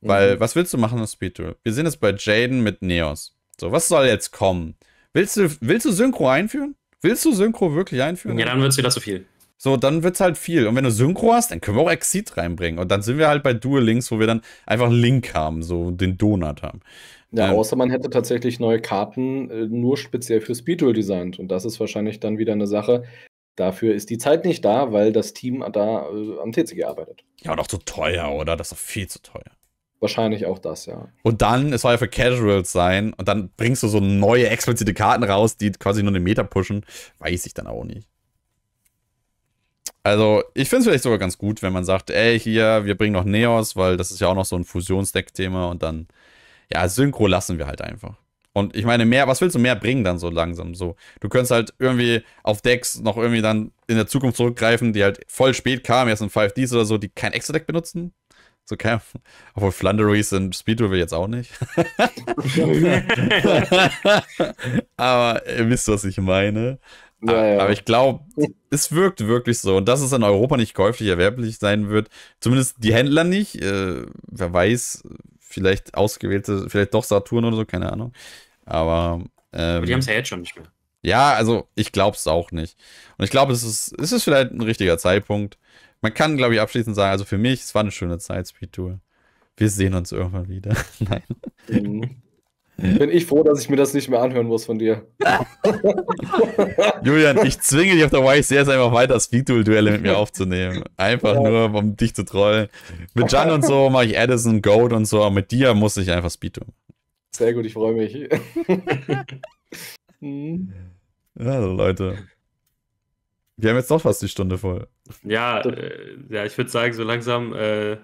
Weil, mhm. was willst du machen auf Speedtool? Wir sind jetzt bei Jaden mit Neos. So, was soll jetzt kommen? Willst du, willst du Synchro einführen? Willst du Synchro wirklich einführen? Ja, dann wird es wieder zu viel. So, dann wird es halt viel. Und wenn du Synchro hast, dann können wir auch Exit reinbringen. Und dann sind wir halt bei Duel Links, wo wir dann einfach Link haben, so den Donut haben. Ja, ähm, außer man hätte tatsächlich neue Karten äh, nur speziell für Speedduel designt. Und das ist wahrscheinlich dann wieder eine Sache, Dafür ist die Zeit nicht da, weil das Team da äh, am TCG arbeitet. Ja, doch zu teuer, oder? Das ist doch viel zu teuer. Wahrscheinlich auch das, ja. Und dann, es soll ja für Casuals sein, und dann bringst du so neue explizite Karten raus, die quasi nur den Meter pushen. Weiß ich dann auch nicht. Also, ich finde es vielleicht sogar ganz gut, wenn man sagt, ey, hier, wir bringen noch Neos, weil das ist ja auch noch so ein Fusionsdeck-Thema und dann, ja, Synchro lassen wir halt einfach. Und ich meine, mehr, was willst du mehr bringen dann so langsam? So, du könntest halt irgendwie auf Decks noch irgendwie dann in der Zukunft zurückgreifen, die halt voll spät kamen, jetzt in 5Ds oder so, die kein Extra-Deck benutzen. So kein, obwohl Flunderies und Speedwheel jetzt auch nicht. Aber ihr wisst, was ich meine. Ja, ah, ja. Aber ich glaube, es wirkt wirklich so. Und dass es in Europa nicht käuflich erwerblich sein wird, zumindest die Händler nicht. Äh, wer weiß, vielleicht ausgewählte, vielleicht doch Saturn oder so, keine Ahnung. Aber. Ähm, Aber die ähm, haben es ja jetzt schon nicht mehr. Ja, also ich glaube es auch nicht. Und ich glaube, es ist, es ist vielleicht ein richtiger Zeitpunkt. Man kann, glaube ich, abschließend sagen, also für mich, es war eine schöne Zeit, Speed Tour. Wir sehen uns irgendwann wieder. Nein. Mhm bin ich froh, dass ich mir das nicht mehr anhören muss von dir. Julian, ich zwinge dich auf der YCS einfach weiter speedtool duelle mit mir aufzunehmen. Einfach ja. nur, um dich zu trollen. Mit Jan und so mache ich Addison, Goat und so, aber mit dir muss ich einfach Speedtool. Sehr gut, ich freue mich. also, Leute. Wir haben jetzt doch fast die Stunde voll. Ja, äh, ja ich würde sagen, so langsam äh,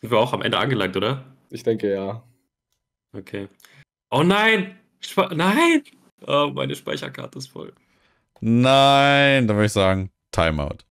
sind wir auch am Ende angelangt, oder? Ich denke ja. Okay. Oh nein! Sp nein! Oh, meine Speicherkarte ist voll. Nein, dann würde ich sagen, Timeout.